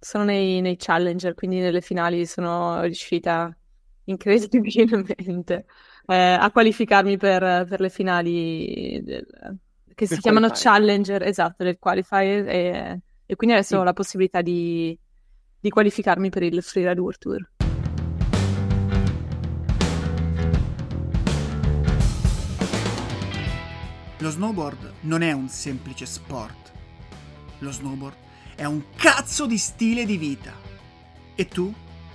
sono nei, nei challenger, quindi nelle finali sono riuscita incredibilmente eh, a qualificarmi per, per le finali del, che del si qualifier. chiamano challenger, esatto, del qualifier e, e quindi adesso sì. ho la possibilità di, di qualificarmi per il Freeride World Tour. Lo snowboard non è un semplice sport. Lo snowboard è un cazzo di stile di vita. E tu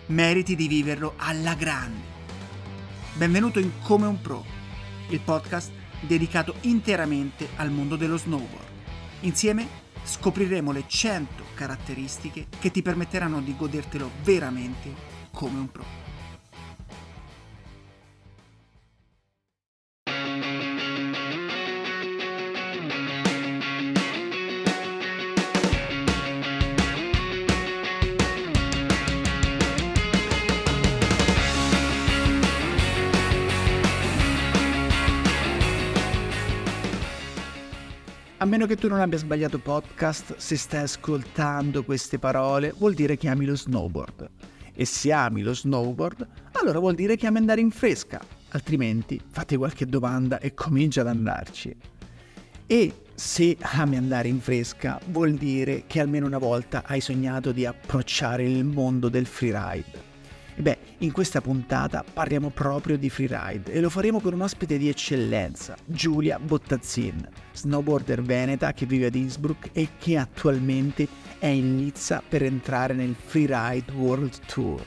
meriti di viverlo alla grande. Benvenuto in Come un Pro, il podcast dedicato interamente al mondo dello snowboard. Insieme scopriremo le 100 caratteristiche che ti permetteranno di godertelo veramente come un pro. A meno che tu non abbia sbagliato podcast, se stai ascoltando queste parole vuol dire che ami lo snowboard. E se ami lo snowboard, allora vuol dire che ami andare in fresca. Altrimenti fate qualche domanda e comincia ad andarci. E se ami andare in fresca vuol dire che almeno una volta hai sognato di approcciare il mondo del freeride. Beh, in questa puntata parliamo proprio di freeride e lo faremo con un ospite di eccellenza, Giulia Bottazzin, snowboarder veneta che vive ad Innsbruck e che attualmente è in Nizza per entrare nel Freeride World Tour.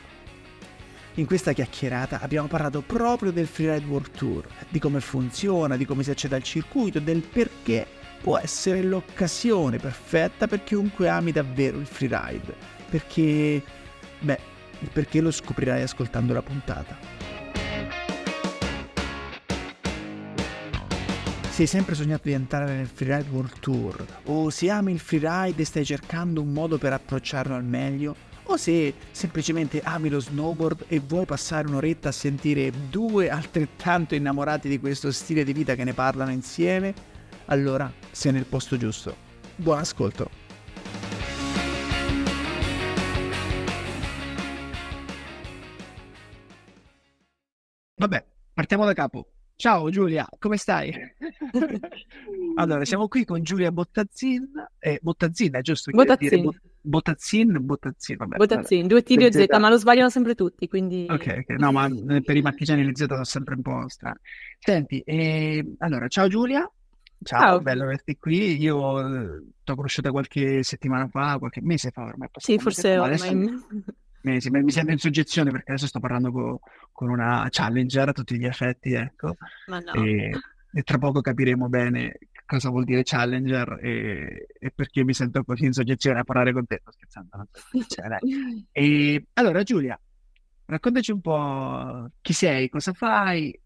In questa chiacchierata abbiamo parlato proprio del Freeride World Tour, di come funziona, di come si accede al circuito, del perché può essere l'occasione perfetta per chiunque ami davvero il freeride. Perché, beh, il perché lo scoprirai ascoltando la puntata. Se hai sempre sognato di entrare nel Freeride World Tour, o se ami il freeride e stai cercando un modo per approcciarlo al meglio, o se semplicemente ami lo snowboard e vuoi passare un'oretta a sentire due altrettanto innamorati di questo stile di vita che ne parlano insieme, allora sei nel posto giusto. Buon ascolto! Partiamo da capo. Ciao Giulia, come stai? allora, siamo qui con Giulia Bottazzin. Eh, Bottazzin, è giusto? Bottazzin. Dire, bot- Bottazzin, Bottazzin, vabbè. Bottazzin, vabbè. due T, due Z, ma lo sbagliano sempre tutti, quindi... Ok, ok, no, ma eh, per i marchigiani le Z sono sempre un po' strane. Senti, eh, allora, ciao Giulia. Ciao, ciao. bello averti qui. Io eh, ti ho conosciuta qualche settimana fa, qualche mese fa ormai. Sì, forse ormai. Adesso mi, mi sento in soggezione perché adesso sto parlando co, con una challenger a tutti gli effetti, ecco. No. E, e, tra poco capiremo bene cosa vuol dire challenger e, e, perché mi sento così in soggezione a parlare con te. Sto scherzando. Cioè, e, allora, Giulia, raccontaci un po' chi sei, cosa fai,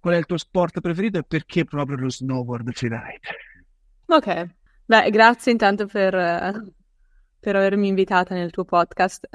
qual è il tuo sport preferito e perché proprio lo snowboard freeride. Ok, beh, grazie intanto per, per avermi invitata nel tuo podcast.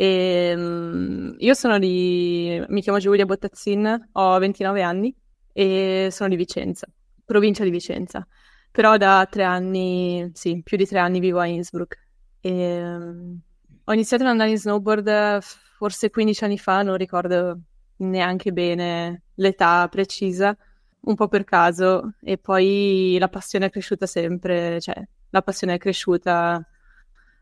E, ehm, io sono di... mi chiamo Giulia Bottazzin, ho 29 anni e sono di Vicenza, provincia di Vicenza. Però da tre anni, sì, più di tre anni vivo a Innsbruck. E, ehm, ho iniziato ad andare in snowboard forse 15 anni fa, non ricordo neanche bene l'età precisa, un po' per caso e poi la passione è cresciuta sempre, cioè la passione è cresciuta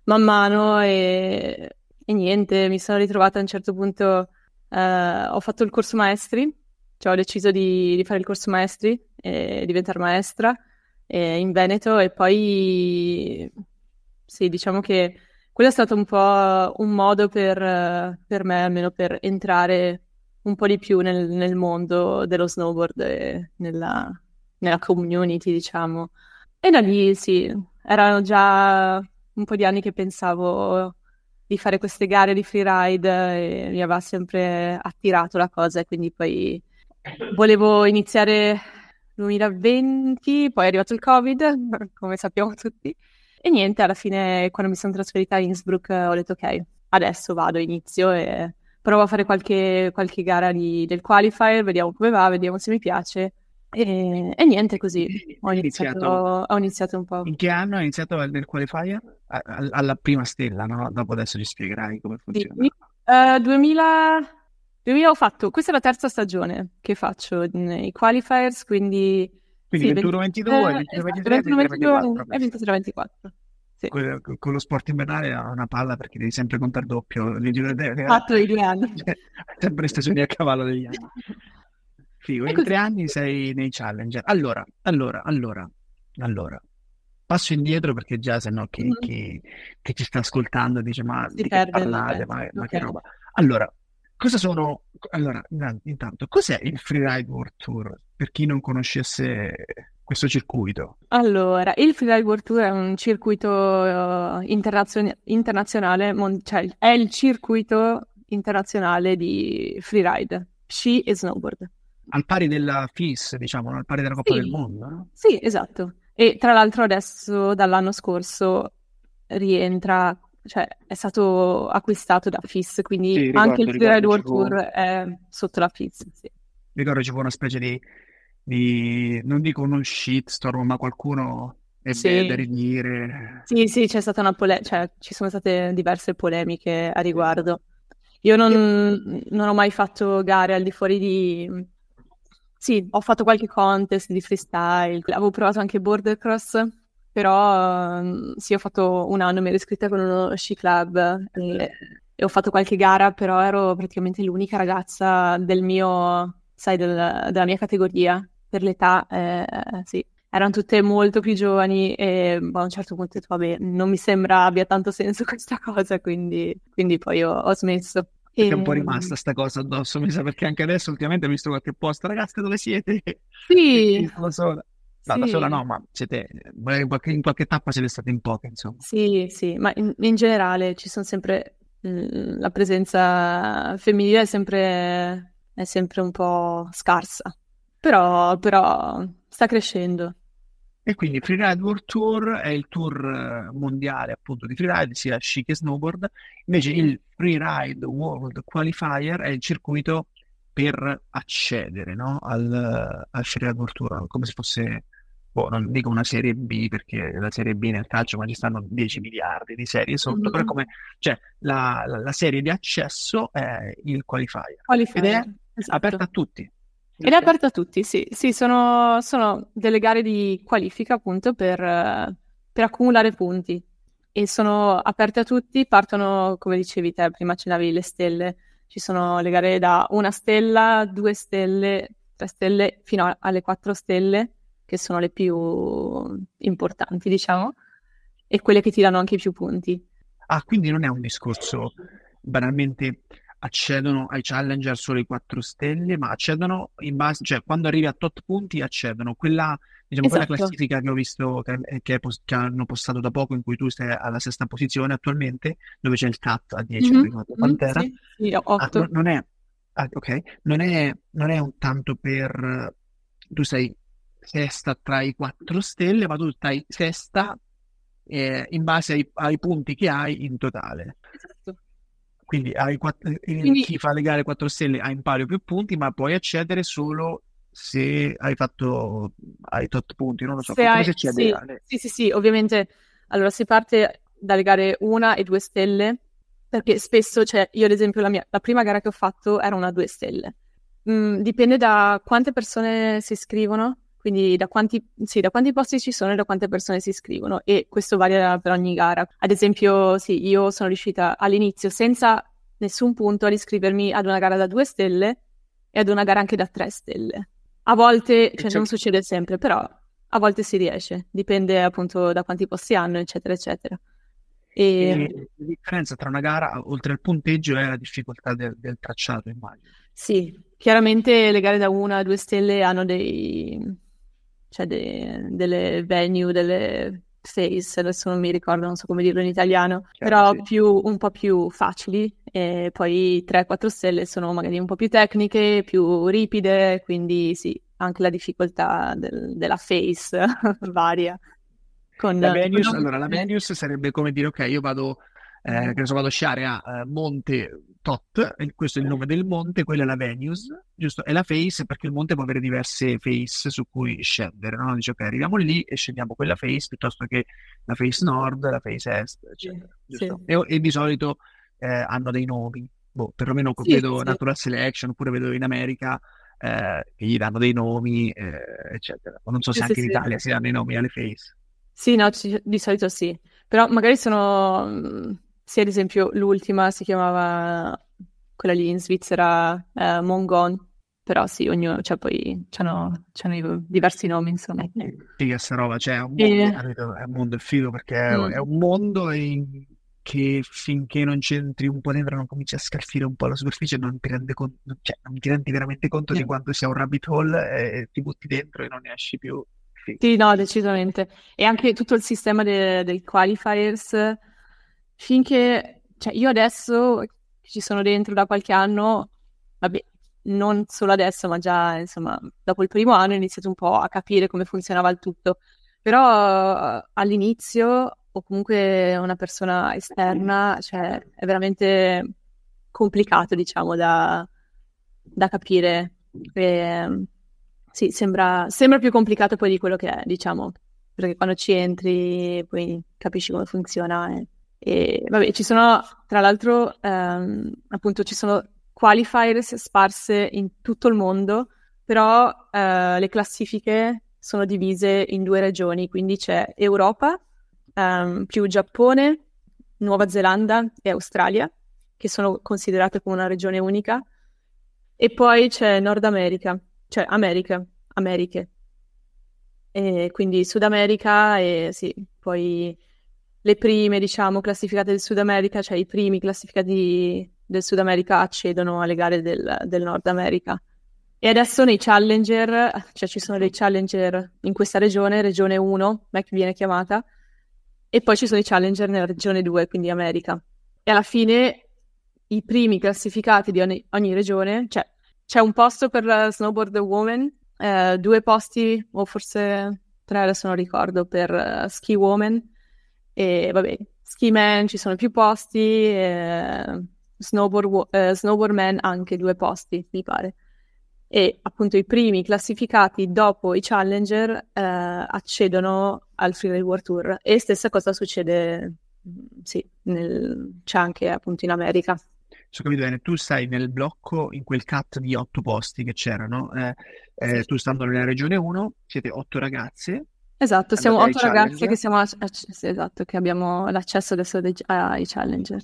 man mano e e niente, mi sono ritrovata a un certo punto, eh, ho fatto il corso maestri, cioè ho deciso di, di fare il corso maestri e diventare maestra eh, in Veneto e poi sì, diciamo che quello è stato un po' un modo per, per me, almeno per entrare un po' di più nel, nel mondo dello snowboard e nella, nella community, diciamo. E da lì sì, erano già un po' di anni che pensavo di fare queste gare di freeride e mi aveva sempre attirato la cosa e quindi poi volevo iniziare 2020, poi è arrivato il Covid, come sappiamo tutti, e niente, alla fine quando mi sono trasferita a Innsbruck ho detto ok, adesso vado, inizio e provo a fare qualche, qualche gara di, del qualifier, vediamo come va, vediamo se mi piace e, e niente, così ho iniziato, ho iniziato, un po'. In che anno hai iniziato nel qualifier? A, a, alla prima stella, no? Dopo adesso ci spiegherai come funziona. Sì. Uh, 2000... 2000 ho fatto, questa è la terza stagione che faccio nei qualifiers, quindi... Quindi sì, 21-22, 21-22 e 23-24. Sì. Con, con lo sport invernale è una palla perché devi sempre contare doppio. Fatto i due anni. sempre stagioni a cavallo degli anni. Figo, in tre anni sei nei challenger. Allora, allora, allora, allora. Passo indietro perché già se no chi, mm-hmm. chi, chi ci sta ascoltando dice ma si di perde, parlate, ma, okay. che roba. Allora, cosa sono... Allora, intanto, cos'è il Freeride World Tour? Per chi non conoscesse questo circuito? Allora, il Freeride World Tour è un circuito uh, internazionale, mon- cioè è il circuito internazionale di freeride, sci e snowboard al pari della FIS, diciamo, al pari della Coppa sì, del Mondo. No? Sì, esatto. E tra l'altro adesso dall'anno scorso rientra, cioè è stato acquistato da FIS, quindi sì, ricordo, anche il Federal World Tour è sotto la FIS. Sì. Ricordo ci fu una specie di, di, non dico uno shitstorm, ma qualcuno ebbe sì. da ridire. Sì, sì, c'è stata una pole- cioè, ci sono state diverse polemiche a riguardo. Io non, non ho mai fatto gare al di fuori di sì, ho fatto qualche contest di freestyle, avevo provato anche border cross, però mm, sì, ho fatto un anno, mi ero iscritta con uno sci club e, e ho fatto qualche gara, però ero praticamente l'unica ragazza del mio, sai, del, della mia categoria per l'età, eh, sì. Erano tutte molto più giovani e boh, a un certo punto ho detto, vabbè, non mi sembra abbia tanto senso questa cosa, quindi, quindi poi ho, ho smesso. Perché è un po' ehm rimasta sta cosa addosso, mi sa, perché anche adesso ultimamente ho visto qualche posto, ragazze dove siete? Sì. da sola. No, sì. da sola no, ma siete, in qualche, in qualche tappa siete state in poche, insomma. Sì, sì, ma in, in generale ci sono sempre, mh, la presenza femminile è sempre, è sempre un po' scarsa, però, però sta crescendo. E quindi Freeride World Tour è il tour eh, mondiale appunto di freeride, sia sci che snowboard. Invece il Freeride World Qualifier è il circuito per accedere no? al, al Freeride World Tour, come se fosse, boh, non dico una serie B perché la serie B nel calcio ma ci stanno 10 miliardi di serie sotto, mm-hmm. però come, cioè, la, la, la, serie di accesso è il Qualifier. qualifier. Ed è esatto. aperta a tutti, ed è aperto a tutti, sì. sì sono, sono, delle gare di qualifica appunto per, per, accumulare punti e sono aperte a tutti, partono come dicevi te, prima accennavi le stelle, ci sono le gare da una stella, due stelle, tre stelle fino a, alle quattro stelle che sono le più importanti diciamo e quelle che ti danno anche più punti. Ah, quindi non è un discorso banalmente accedono ai challenger solo i 4 stelle, ma accedono in base, cioè quando arrivi a tot punti accedono. Quella, diciamo, esatto. quella classifica che ho visto che, eh, che, che, hanno postato da poco, in cui tu sei alla sesta posizione attualmente, dove c'è il cut a 10 mm-hmm. mm-hmm. Pantera, sì, sì, ah, non, è, ah, okay. non, è, non è un tanto per tu sei sesta tra i 4 stelle, ma tu stai sesta eh, in base ai, ai punti che hai in totale. Quindi, quattro, eh, eh, Quindi, chi fa le gare 4 stelle ha in palio più punti, ma puoi accedere solo se hai fatto ai tot punti. Non lo so, se hai, se sì, sì, sì, sì, sì, ovviamente. Allora, si parte dalle gare 1 e 2 stelle, perché spesso, cioè, io ad esempio, la, mia, la prima gara che ho fatto era una 2 stelle. Mm, dipende da quante persone si iscrivono quindi da quanti, sì, da quanti, posti ci sono e da quante persone si iscrivono e questo varia per ogni gara. Ad esempio, sì, io sono riuscita all'inizio senza nessun punto ad iscrivermi ad una gara da due stelle e ad una gara anche da tre stelle. A volte, cioè, non succede sempre, però a volte si riesce, dipende appunto da quanti posti hanno, eccetera, eccetera. E... La differenza tra una gara, oltre al punteggio, è la difficoltà del, del tracciato, immagino. Sì, chiaramente le gare da una a due stelle hanno dei, cioè de- delle venue, delle face, adesso non mi ricordo, non so come dirlo in italiano, certo, però sì. più, un po' più facili e poi 3-4 stelle sono magari un po' più tecniche, più ripide, quindi sì, anche la difficoltà del- della face varia. Con, la Venus, con... allora, la Venus sarebbe come dire, ok, io vado, eh, che ne so, vado a sciare a eh, Monte tot, eh, questo è il nome del monte, quella è la Venus, giusto? E la face perché il monte può avere diverse face su cui scendere, no? Dice ok, arriviamo lì e scendiamo quella face piuttosto che la face nord, la face est, eccetera. Sì. E, e, di solito eh, hanno dei nomi, boh, perlomeno sì, vedo sì. Natural Selection oppure vedo in America eh, che gli danno dei nomi, eh, eccetera. Non so se anche in Italia si danno i nomi alle face. Sì, no, ci, di solito sì, però magari sono mm, se ad esempio l'ultima si chiamava quella lì in Svizzera, eh, Mongon, però sì, ognuno, cioè poi c'hanno, c'hanno diversi nomi, insomma. Figa sta roba, cioè è un mondo, e... è un mondo figo perché mm. è un mondo in... che finché non c'entri un po' dentro, non cominci a scarfire un po' la superficie, non ti, rende conto, cioè, non ti rendi veramente conto yeah. di quanto sia un rabbit hole e ti butti dentro e non ne esci più. Sì, sì no, decisamente. E anche tutto il sistema de- del qualifiers finché, cioè io adesso ci sono dentro da qualche anno, vabbè, non solo adesso, ma già insomma, dopo il primo anno ho iniziato un po' a capire come funzionava il tutto. Però all'inizio, o comunque una persona esterna, cioè è veramente complicato, diciamo, da, da capire. E, sì, sembra, sembra più complicato poi di quello che è, diciamo, perché quando ci entri poi capisci come funziona. Eh e vabbè, ci sono tra l'altro ehm, appunto ci sono qualifiers sparse in tutto il mondo, però eh, le classifiche sono divise in due regioni, quindi c'è Europa, ehm, più Giappone, Nuova Zelanda e Australia, che sono considerate come una regione unica, e poi c'è Nord America, cioè America, Americhe, e quindi Sud America e sì, poi le prime, diciamo, classificate del Sud America, cioè i primi classificati del Sud America accedono alle gare del, del Nord America. E adesso nei challenger, cioè ci sono dei challenger in questa regione, regione 1, Mac viene chiamata, e poi ci sono i challenger nella regione 2, quindi America. E alla fine i primi classificati di ogni, ogni regione, cioè c'è un posto per snowboard woman, eh, due posti o forse tre adesso non ricordo per uh, ski woman e vabbè, ski man ci sono più posti, eh, snowboard, eh, snowboard man anche due posti, mi pare. E appunto i primi classificati dopo i challenger eh, accedono al Freeway World Tour. E stessa cosa succede, mm, sì, nel, c'è anche appunto in America. Se ho capito bene, tu stai nel blocco, in quel cut di otto posti che c'erano, eh, eh, tu stando nella regione 1, siete otto ragazze, Esatto, siamo otto ragazze che, siamo, esatto, che abbiamo l'accesso adesso dei, ai challenger.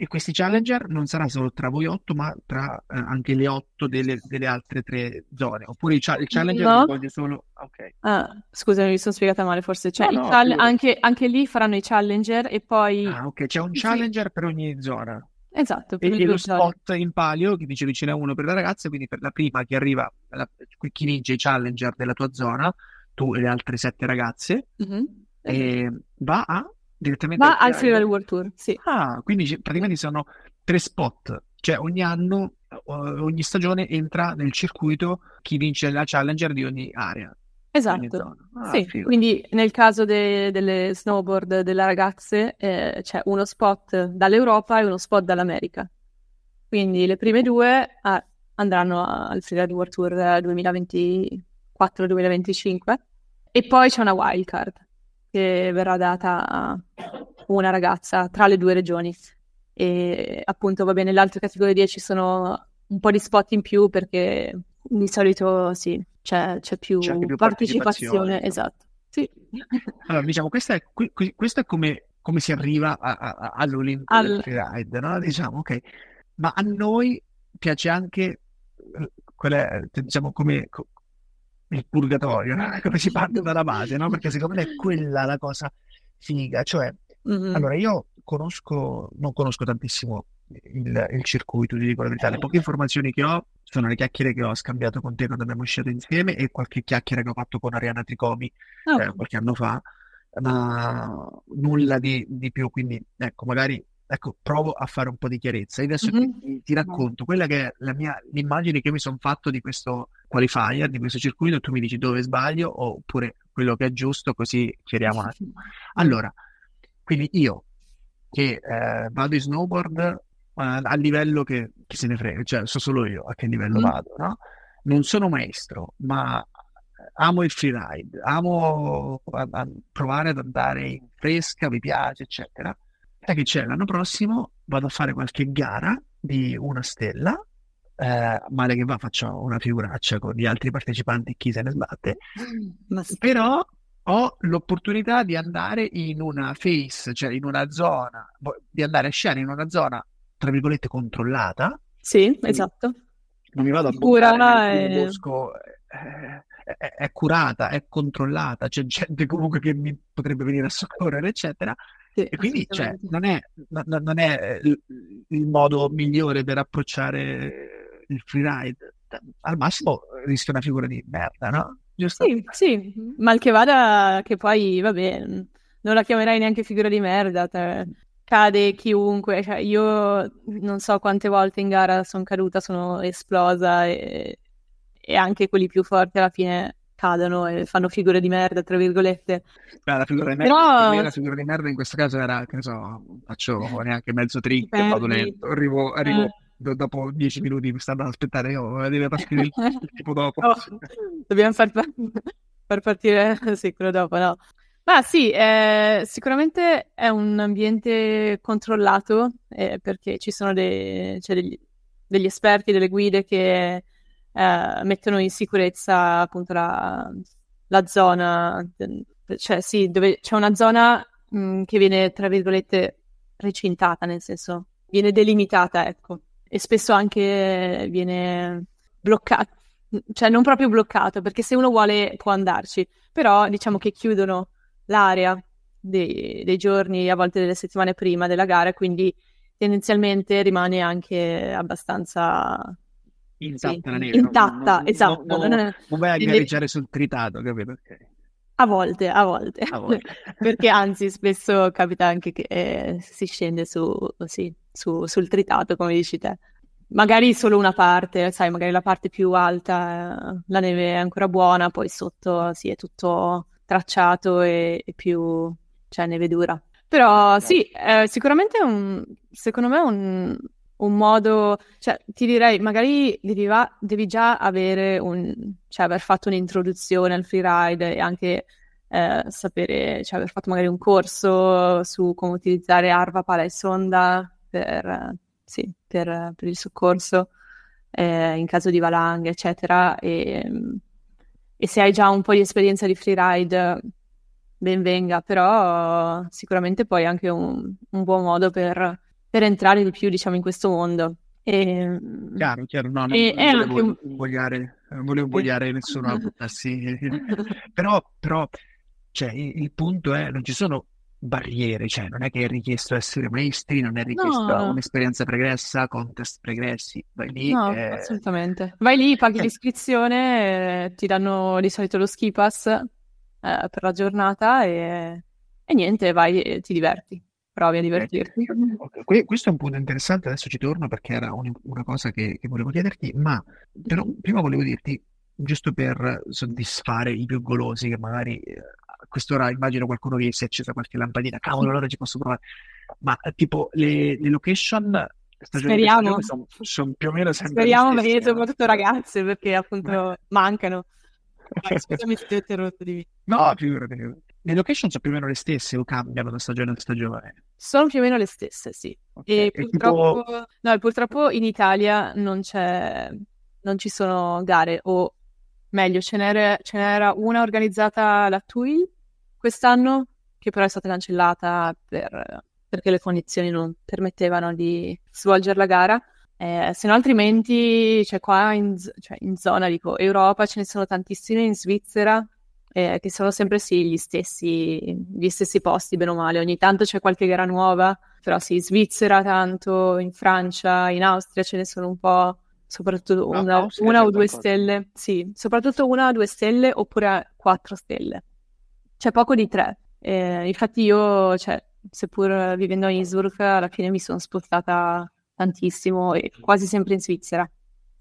E questi challenger non saranno solo tra voi otto, ma tra eh, anche le otto delle, delle, altre tre zone. Oppure il, il challenger no. coinvolge solo. Ah, okay. Ah, scusami, mi sono spiegata male, forse. Cioè, no, no, chal- anche, anche, lì faranno i challenger e poi. Ah, ok, c'è un challenger sì. per ogni zona. Esatto. Per e, e lo spot zone. in palio che dicevi ce n'è uno per la ragazza, quindi per la prima che arriva, la, chi vince i challenger della tua zona, tu e le altre sette ragazze, mm-hmm. e mm-hmm. va a direttamente va al Freeride World Tour. Sì. Ah, quindi c- praticamente sono tre spot, cioè ogni anno, ogni stagione entra nel circuito chi vince la challenger di ogni area. Esatto, ah, sì. quindi nel caso de- delle snowboard delle ragazze eh, c'è uno spot dall'Europa e uno spot dall'America, quindi le prime due a- ah, andranno al Freeride World Tour 2024-2025 e poi c'è una wildcard che verrà data a una ragazza tra le due regioni. E appunto, va bene, nell'altra categoria ci sono un po' di spot in più perché di solito sì, c'è, c'è più, c'è più partecipazione. esatto. Sì. Allora, diciamo, questo è, questa è come, come, si arriva a, a, all'Olimpico All... Freeride, no? Diciamo, ok. Ma a noi piace anche eh, quella, diciamo, come, il purgatorio, no? come ecco, si parte dalla base, no? Perché secondo me è quella la cosa figa. Cioè, mm-hmm. allora io conosco, non conosco tantissimo il, il circuito, ti dico la verità, le poche informazioni che ho sono le chiacchiere che ho scambiato con te quando abbiamo uscito insieme e qualche chiacchiera che ho fatto con Ariana Tricomi oh. eh, qualche anno fa, ma nulla di, di, più, quindi ecco, magari ecco, provo a fare un po' di chiarezza. E adesso mm-hmm. ti, ti, racconto quella che è mia, l'immagine che mi sono fatto di questo qualifier di questo circuito tu mi dici dove sbaglio oppure quello che è giusto, così chiariamo un attimo. Allora, quindi io che eh, vado in snowboard eh, a livello che chi se ne frega, cioè so solo io a che livello mm. vado, no? Non sono maestro, ma eh, amo il freeride, amo a, a provare ad andare in fresca, mi piace, eccetera. Sai che c'è l'anno prossimo, vado a fare qualche gara di una stella eh, male che va faccio una figuraccia con gli altri partecipanti, chi se ne sbatte, mm, Ma sì. però ho l'opportunità di andare in una face, cioè in una zona, di andare a sciare in una zona, tra virgolette, controllata. Sì, esatto. Non mi vado a buttare è... bosco, è, eh, eh, è, è curata, è controllata, c'è gente comunque che mi potrebbe venire a soccorrere, eccetera. Sì, e quindi cioè, non, è, non è eh, il modo migliore per approcciare il freeride, al massimo rischia una figura di merda, no? Giusto? Sì, sì, mal che vada, che poi, va bene, non la chiamerai neanche figura di merda, te. cade chiunque, cioè, io non so quante volte in gara sono caduta, sono esplosa e, e anche quelli più forti alla fine cadono e fanno figure di merda, tra virgolette. Beh, la figura di merda, Però... per la figura di merda in questo caso era, che ne so, faccio neanche mezzo trick, vado lento, arrivo, arrivo eh dopo dieci minuti mi stanno ad aspettare io, deve partire il tipo dopo. Oh, dobbiamo far, far partire sì, quello dopo, no. Ma sì, eh, sicuramente è un ambiente controllato eh, perché ci sono dei, cioè degli, degli, esperti, delle guide che eh, mettono in sicurezza appunto la, la zona, cioè sì, dove c'è una zona mh, che viene tra virgolette recintata, nel senso viene delimitata, ecco e spesso anche viene bloccato, cioè non proprio bloccato, perché se uno vuole può andarci, però diciamo che chiudono l'area dei, dei giorni, a volte delle settimane prima della gara, quindi tendenzialmente rimane anche abbastanza intatta sì, la neve. Intatta, no, no, esatto. No, non, è... non, vai a gareggiare sul tritato, capito? Okay. A volte, a volte. A volte. Perché anzi, spesso capita anche che eh, si scende su, sì, su, sul tritato, come dici te. Magari solo una parte, sai, magari la parte più alta, eh, la neve è ancora buona, poi sotto sì, è tutto tracciato e, e più, cioè, neve dura. Però certo. sì, eh, sicuramente è un, secondo me un, un modo, cioè, ti direi, magari devi, va, devi già avere un, cioè, aver fatto un'introduzione al freeride e anche eh, sapere, cioè aver fatto magari un corso su come utilizzare Arva, Pala e Sonda per, eh, sì, per, eh, per il soccorso eh, in caso di valanghe, eccetera. E, e se hai già un po' di esperienza di freeride, ben venga, però sicuramente poi è anche un, un buon modo per, per, entrare di più, diciamo, in questo mondo. E, chiaro, chiaro, no, non e, volevo, volevo, un... vogliare, volevo vogliare nessuno a buttarsi, però, però cioè, il, il punto è, non ci sono barriere, cioè non è che è richiesto essere maestri, non è richiesto no. un'esperienza pregressa, contest pregressi, vai lì. No, eh... assolutamente. Vai lì, paghi eh. l'iscrizione, eh, ti danno di solito lo ski pass eh, per la giornata e, e niente, vai e ti diverti, provi a divertirti. Okay. Questo è un punto interessante, adesso ci torno perché era un, una cosa che, che, volevo chiederti, ma però, prima volevo dirti, giusto per soddisfare i più golosi che magari eh, quest'ora immagino qualcuno che si è accesa qualche lampadina, cavolo, allora ci posso provare. Ma eh, tipo le, le location Speriamo. Sono, sono, più o meno sempre Speriamo, perché soprattutto eh. ragazze, perché appunto Beh. mancano. Vai, scusami se ti ho interrotto di vita. No, figurati. Le location sono più o meno le stesse o cambiano da stagione a stagione? Sono più o meno le stesse, sì. Okay. E, purtroppo... Tipo... No, purtroppo, in Italia non, non ci sono gare, o meglio, ce n'era, ce n'era una organizzata la TUI quest'anno, che però è stata cancellata per, perché le condizioni non permettevano di svolgere la gara. Eh, se no, altrimenti, cioè qua in, cioè in, zona dico Europa ce ne sono tantissime in Svizzera. Eh, che sono sempre sì, gli, stessi, gli stessi posti, bene o male. Ogni tanto c'è qualche gara nuova, però sì, in Svizzera tanto, in Francia, in Austria ce ne sono un po' soprattutto una, no, una o due stelle, sì, soprattutto una o due stelle oppure quattro stelle c'è poco di tre. Eh, infatti io, cioè, seppur vivendo a Innsbruck, alla fine mi sono spostata tantissimo e quasi sempre in Svizzera,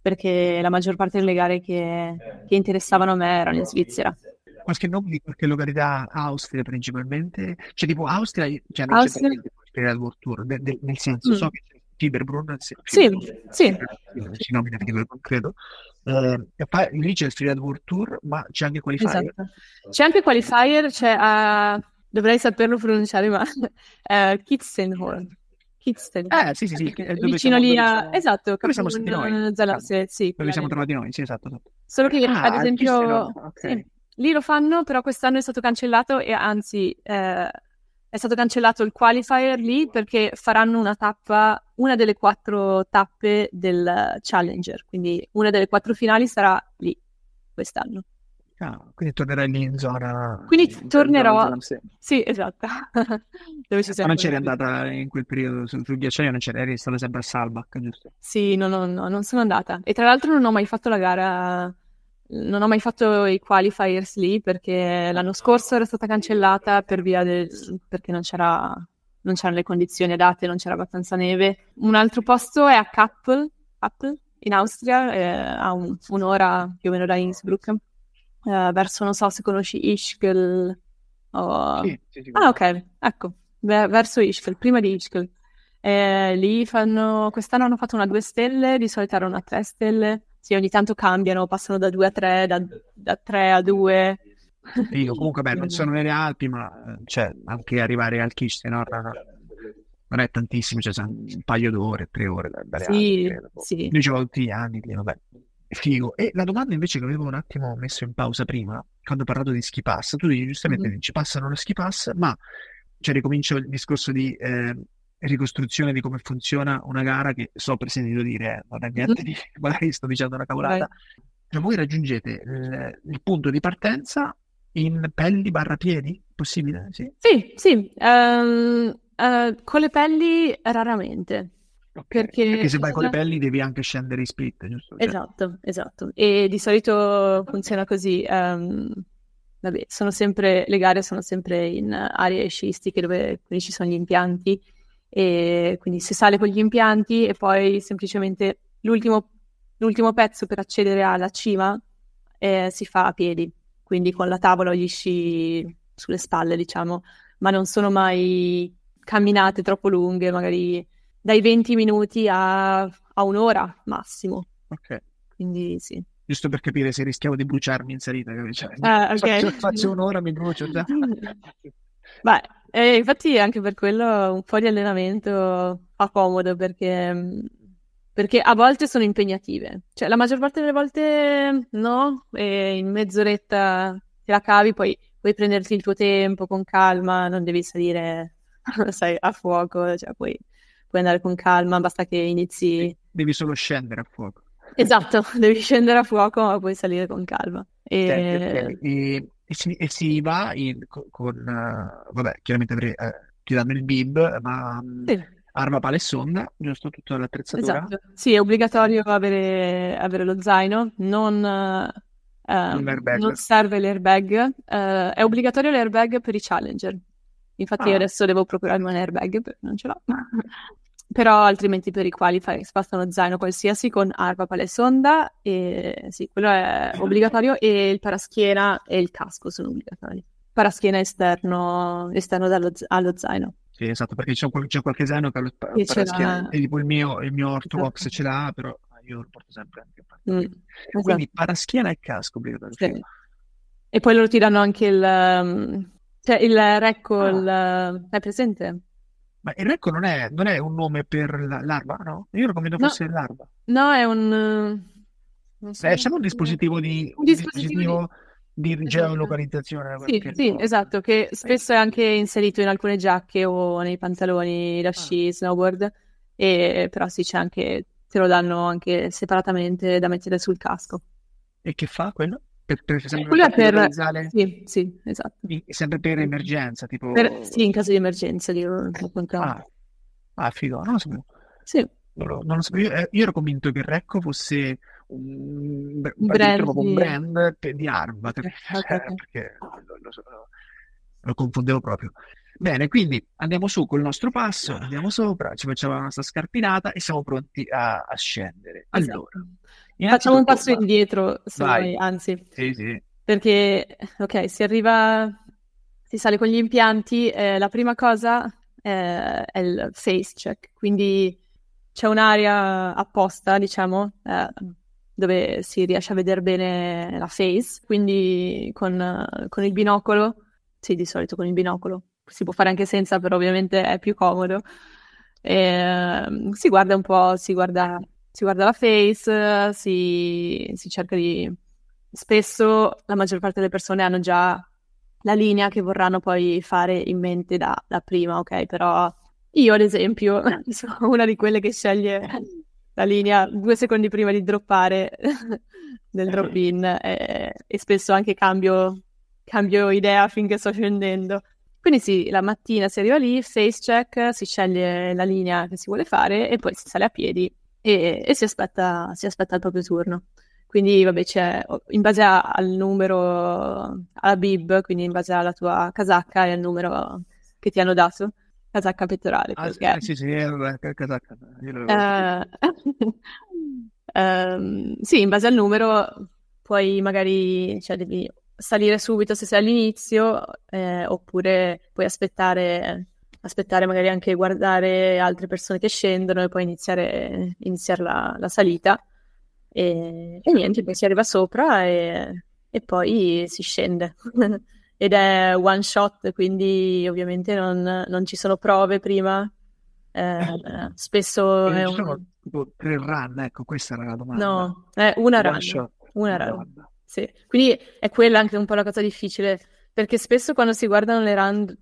perché la maggior parte delle gare che, che interessavano a me erano in Svizzera. Qualche nome di qualche località Austria principalmente? Cioè tipo Austria, cioè non Austria... c'è per il World Tour, de, de, nel senso mm. so che Tiberbron, sì, Tiberbron, sì, sì. Eh, si nomina Tiberbron, credo. Eh, lì c'è il Free World Tour, ma c'è anche Qualifier. Esatto. C'è anche Qualifier, c'è uh, dovrei saperlo pronunciare ma uh, eh, Kitzenhorn. Kitzenhorn. Eh, sì, sì, sì. È vicino lì a... Esatto, dove siamo stati noi. Zala, sì, sì, dove siamo trovati noi, sì, esatto. esatto. Solo che, ah, ad esempio... Okay. Sì, lì lo fanno, però quest'anno è stato cancellato e anzi... Eh, è stato cancellato il qualifier lì perché faranno una tappa, una delle quattro tappe del eh, Challenger, quindi una delle quattro finali sarà lì quest'anno. Ah, quindi tornerai lì in zona. Quindi in tornerò. Zona, sì. sì. esatto. Dove ci Ma non c'eri andata in quel periodo sul, sul ghiacciaio, non c'eri, stata sempre a Salbach, giusto? Sì, no, no, no, non sono andata. E tra l'altro non ho mai fatto la gara non ho mai fatto i qualifiers lì perché l'anno scorso era stata cancellata per via del, perché non, c'era, non c'erano le condizioni adatte, non c'era abbastanza neve. Un altro posto è a Kappel, Kappel in Austria, eh, a un, un'ora più o meno da Innsbruck, eh, verso, non so se conosci Ischgl. O... Sì, sì, ah, ok, ecco, ver- verso Ischgl, prima di Ischgl. Eh, lì fanno, quest'anno hanno fatto una 2 stelle, di solito era una 3 stelle sì, ogni tanto cambiano, passano da 2 a 3, da, 3 a 2. Io comunque, beh, non sono nelle Alpi, ma cioè, anche arrivare al Kistenor non è tantissimo, cioè un paio d'ore, tre ore dalle sì, Alpi. Eh, sì. Io ci vado tutti gli anni, lì, vabbè, figo. E la domanda invece che avevo un attimo messo in pausa prima, quando ho parlato di ski pass, tu dici, giustamente mm-hmm. ci passano lo ski pass, ma cioè ricomincio il discorso di eh, ricostruzione di come funziona una gara che so per sentito dire, eh, non è niente mm-hmm. di, magari sto dicendo una cavolata. Cioè, voi raggiungete il, eh, il punto di partenza in pelli barra piedi? Possibile? Sì, sì, sì. Um, uh, con le pelli raramente. Okay. Perché... perché... se vai con le pelli devi anche scendere in split, giusto? Cioè... Esatto, esatto. E di solito funziona così. Um, vabbè, sono sempre, le gare sono sempre in eh, aree sciistiche dove quindi ci sono gli impianti e quindi si sale con gli impianti e poi semplicemente l'ultimo, l'ultimo pezzo per accedere alla cima eh, si fa a piedi, quindi con la tavola o gli sci sulle spalle, diciamo, ma non sono mai camminate troppo lunghe, magari dai 20 minuti a, a un'ora massimo. Ok. Quindi sì giusto per capire se rischiavo di bruciarmi in salita. Cioè, ah, okay. faccio, faccio, un'ora, mi brucio già. Beh, e eh, infatti anche per quello un po' di allenamento fa comodo perché, mm, perché a volte sono impegnative, cioè la maggior parte delle volte no, e in mezz'oretta te la cavi, poi puoi prenderti il tuo tempo con calma, non devi salire sai, a fuoco, cioè puoi, puoi andare con calma, basta che inizi. Devi solo scendere a fuoco. Esatto, devi scendere a fuoco ma puoi salire con calma. E... Certo, certo. E e si, e si va in, con, con uh, eh, vabbè, chiaramente avrei, eh, ti danno il bib, ma sì. Mm, arma, pala e sonda, giusto? Tutta l'attrezzatura. Esatto. Sì, è obbligatorio avere, avere lo zaino, non, uh, non serve l'airbag. Uh, è obbligatorio l'airbag per i challenger. Infatti ah. adesso devo procurarmi un airbag non ce l'ho. però altrimenti per i quali fare, si passa uno zaino qualsiasi con arpa, pale sonda, e, sì, quello è obbligatorio, e il paraschiena e il casco sono obbligatori. Paraschiena esterno, esterno dallo, allo zaino. Sì, esatto, perché c'è, c'è qualche zaino che ha lo che paraschiena, e tipo il mio, il mio ortobox esatto. ce l'ha, però io lo porto sempre anche a mm, esatto. Quindi paraschiena e casco obbligatorio. Sì. E poi loro tirano anche il... Ehm, cioè il recco, ah. il, è eh, presente? Ma il Recco non è, non è un nome per l'arma, no? Io lo convinto fosse l'arma. No, è un... Eh, non so, Beh, un dispositivo di... Un dispositivo di, di esatto. geolocalizzazione. Sì, sì esatto, che spesso è anche inserito in alcune giacche o nei pantaloni da sci, ah. snowboard, e, però sì, c'è anche, te lo danno anche separatamente da mettere sul casco. E che fa quello? per, per, sempre per, per sì, sì, esatto. sempre per emergenza tipo per, sì in caso di emergenza dico, eh, ah, ah figo non lo sapevo sì. non non lo sapevo. Io, eh, io, ero convinto che Recco fosse un, un brand, di... un brand per, di eh, cioè, Arva okay, perché lo, so, lo, confondevo proprio bene quindi andiamo su col nostro passo andiamo sopra ci facciamo la nostra scarpinata e siamo pronti a, a scendere esatto. allora Facciamo un passo ma... indietro, noi, anzi. Sì, sì. Perché, ok, si arriva, si sale con gli impianti, eh, la prima cosa eh, è il face check, quindi c'è un'area apposta, diciamo, eh, dove si riesce a vedere bene la face, quindi con, con il binocolo, sì, di solito con il binocolo, si può fare anche senza, però ovviamente è più comodo. E, ehm, si guarda un po', si guarda si guarda la face, si, si cerca di... Spesso la maggior parte delle persone hanno già la linea che vorranno poi fare in mente da, da prima, ok? Però io, ad esempio, sono una di quelle che sceglie la linea due secondi prima di droppare nel drop-in e, e, spesso anche cambio, cambio, idea finché sto scendendo. Quindi sì, la mattina si arriva lì, face check, si sceglie la linea che si vuole fare e poi si sale a piedi e, e si, aspetta, si, aspetta, il proprio turno. Quindi, vabbè, c'è, in base al numero, alla bib, quindi in base alla tua casacca e al numero che ti hanno dato, casacca pettorale. Ah, perché... sì, sì, eh, casacca. Uh, um, sì, in base al numero puoi magari, cioè devi salire subito se sei all'inizio eh, oppure puoi aspettare aspettare magari anche guardare altre persone che scendono e poi iniziare, iniziare la, la, salita. E, e, certo. niente, poi si arriva sopra e, e poi si scende. Ed è one shot, quindi ovviamente non, non ci sono prove prima. Eh, spesso è un... sono tre run, ecco, questa era la domanda. No, è eh, una run. Shot. Una run. Domanda. Sì. Quindi è quella anche un po' la cosa difficile, perché spesso quando si guardano le run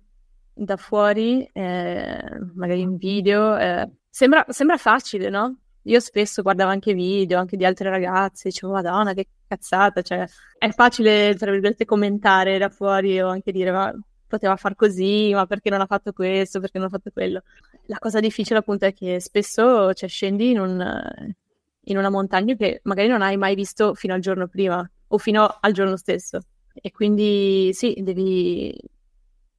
da fuori, eh, magari in video, eh, sembra, sembra, facile, no? Io spesso guardavo anche video, anche di altre ragazze, dicevo, madonna, che cazzata, cioè, è facile, tra virgolette, commentare da fuori o anche dire, ma poteva far così, ma perché non ha fatto questo, perché non ha fatto quello. La cosa difficile appunto è che spesso cioè, scendi in, un, in una montagna che magari non hai mai visto fino al giorno prima o fino al giorno stesso. E quindi sì, devi,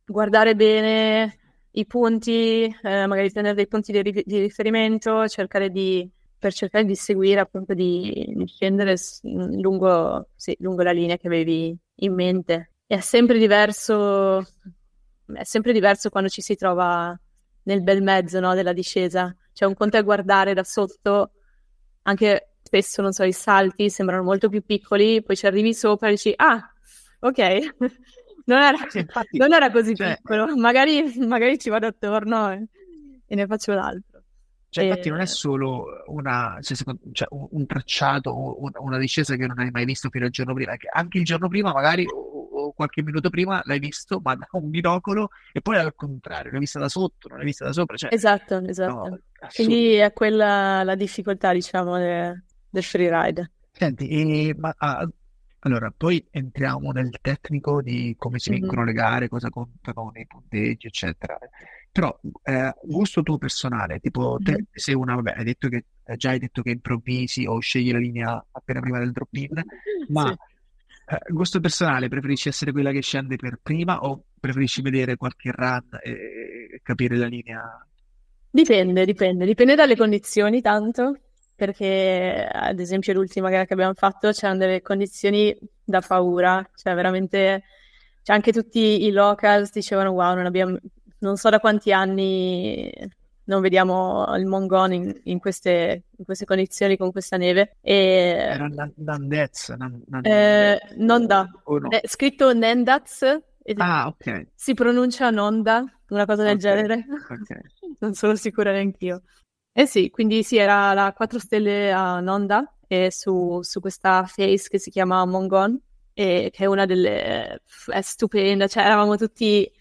guardare bene i punti, eh, magari tenere dei punti di, ri- di riferimento, cercare di, per cercare di seguire, appunto di, di scendere lungo, sì, lungo la linea che avevi in mente. È sempre diverso, è sempre diverso quando ci si trova nel bel mezzo no, della discesa. Cioè un conto è guardare da sotto, anche spesso, non so, i salti sembrano molto più piccoli, poi ci arrivi sopra e dici, ah, ok, non era, Infatti, non era così cioè, piccolo, magari, magari, ci vado attorno e, e ne faccio l'altro. Cioè, e... infatti eh, non è solo una, cioè, secondo, cioè, un, un, tracciato, un, una discesa che non hai mai visto fino al giorno prima, anche il giorno prima magari o, o qualche minuto prima l'hai visto ma da un binocolo e poi al contrario, l'hai vista da sotto, non l'hai vista da sopra. Cioè, esatto, esatto. No, Quindi è quella la difficoltà diciamo de, del freeride. Senti, e, ma, ah, allora, poi entriamo nel tecnico di come si vincono mm-hmm. le gare, cosa contano nei punteggi, eccetera. Però, eh, gusto tuo personale, tipo, mm-hmm. te, se una, vabbè, hai detto che, eh, già hai detto che improvvisi o scegli la linea appena prima del drop-in, ma sì. eh, gusto personale, preferisci essere quella che scende per prima o preferisci vedere qualche run e, e capire la linea? Dipende, dipende, dipende dalle condizioni tanto perché ad esempio l'ultima gara che abbiamo fatto c'erano delle condizioni da paura, cioè veramente cioè anche tutti i locals dicevano wow, non, abbiamo, non so da quanti anni non vediamo il Mongon in, in, queste, in queste, condizioni con questa neve. E... Era Nandez, nan, nan, eh, Nonda, oh, no. è eh, scritto Nendaz, ah, ok. si pronuncia Nonda, una cosa del okay. genere, okay. non sono sicura neanch'io. Eh sì, quindi sì, era la 4 stelle a Nonda e su, su questa face che si chiama Mongon, e, che è una delle... è stupenda, cioè eravamo tutti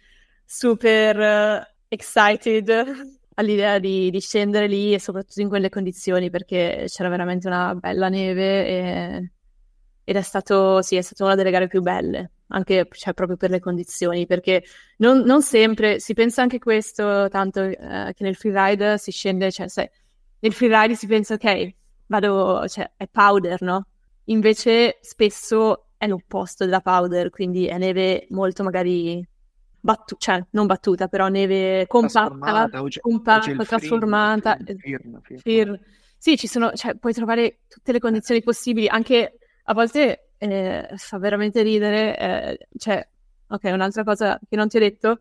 super eh, excited all'idea di, di, scendere lì e soprattutto in quelle condizioni perché c'era veramente una bella neve e, ed è stato, sì, è stata una delle gare più belle anche cioè, proprio per le condizioni, perché non, non, sempre si pensa anche questo, tanto eh, che nel freeride si scende, cioè se, nel freeride si pensa ok, vado, cioè è powder, no? Invece spesso è l'opposto della powder, quindi è neve molto magari battuta, cioè non battuta, però neve compatta, compatta, trasformata. Firm, Sì, ci sono, cioè, puoi trovare tutte le condizioni possibili, anche a volte eh, fa veramente ridere. Eh, cioè, ok, un'altra cosa che non ti ho detto,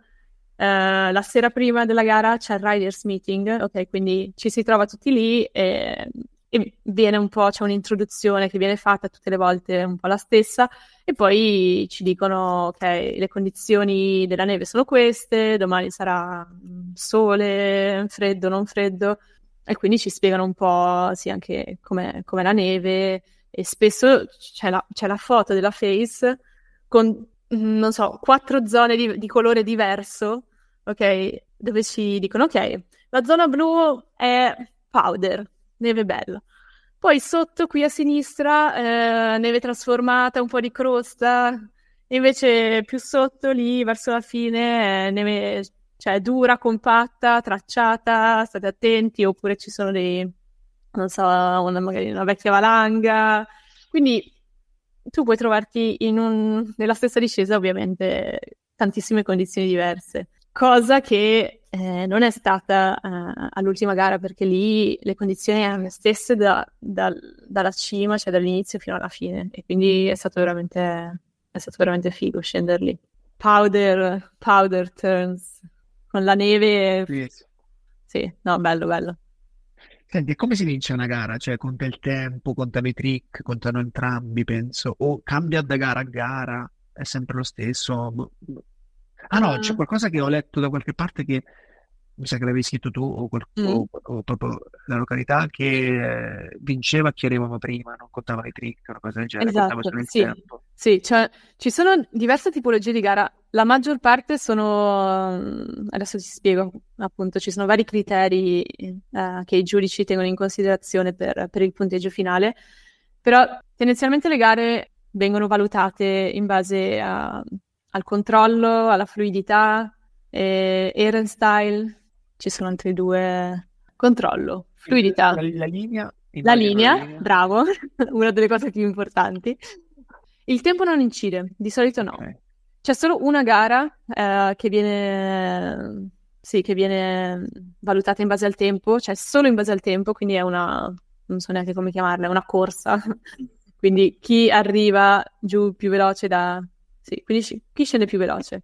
eh, la sera prima della gara c'è il Riders Meeting, ok, quindi ci si trova tutti lì e, e viene un po', c'è un'introduzione che viene fatta tutte le volte, un po' la stessa, e poi ci dicono, ok, le condizioni della neve sono queste, domani sarà mm, sole, freddo, non freddo, e quindi ci spiegano un po', sì, anche com'è, com'è la neve, e spesso c'è la, c'è la foto della face con, mm, non so, quattro zone di, di colore diverso, ok? Dove ci dicono, ok, la zona blu è powder, neve bella. Poi sotto, qui a sinistra, eh, neve trasformata, un po' di crosta. Invece più sotto, lì, verso la fine, eh, neve cioè, dura, compatta, tracciata, state attenti, oppure ci sono dei non so, una, magari una vecchia valanga. Quindi tu puoi trovarti un, nella stessa discesa, ovviamente, tantissime condizioni diverse, cosa che eh, non è stata eh, all'ultima gara perché lì le condizioni erano le stesse da, da, dalla cima, cioè dall'inizio fino alla fine e quindi è stato veramente, è stato veramente figo scendere lì. Powder, powder turns con la neve. Sì, sì no, bello, bello. Senti, come si vince una gara? Cioè, conta il tempo, contano i trick, contano entrambi, penso. O cambia da gara a gara, è sempre lo stesso. Boh, boh. Ah no, c'è ah. qualcosa che ho letto da qualche parte che mi sa che l'avevi scritto tu o, mm. qual- mm. o, o proprio la località che eh, vinceva chi arrivava prima, non contava i trick, una cosa del genere, esatto, contava sì. tempo. Sì, cioè, ci sono diverse tipologie di gara, la maggior parte sono, mm, adesso ti spiego, appunto, ci sono vari criteri eh, che i giudici tengono in considerazione per, per il punteggio finale, però tendenzialmente le gare vengono valutate in base a, al controllo, alla fluidità, eh, Eren Style, ci sono altri due. Controllo, fluidità. La, la linea. La linea, linea, bravo, una delle cose più importanti. Il tempo non incide, di solito no. Okay. C'è solo una gara eh, che, viene, sì, che viene valutata in base al tempo, cioè solo in base al tempo, quindi è una, non so neanche come chiamarla, è una corsa. quindi chi arriva giù più veloce da... Sì, quindi sc- chi scende più veloce.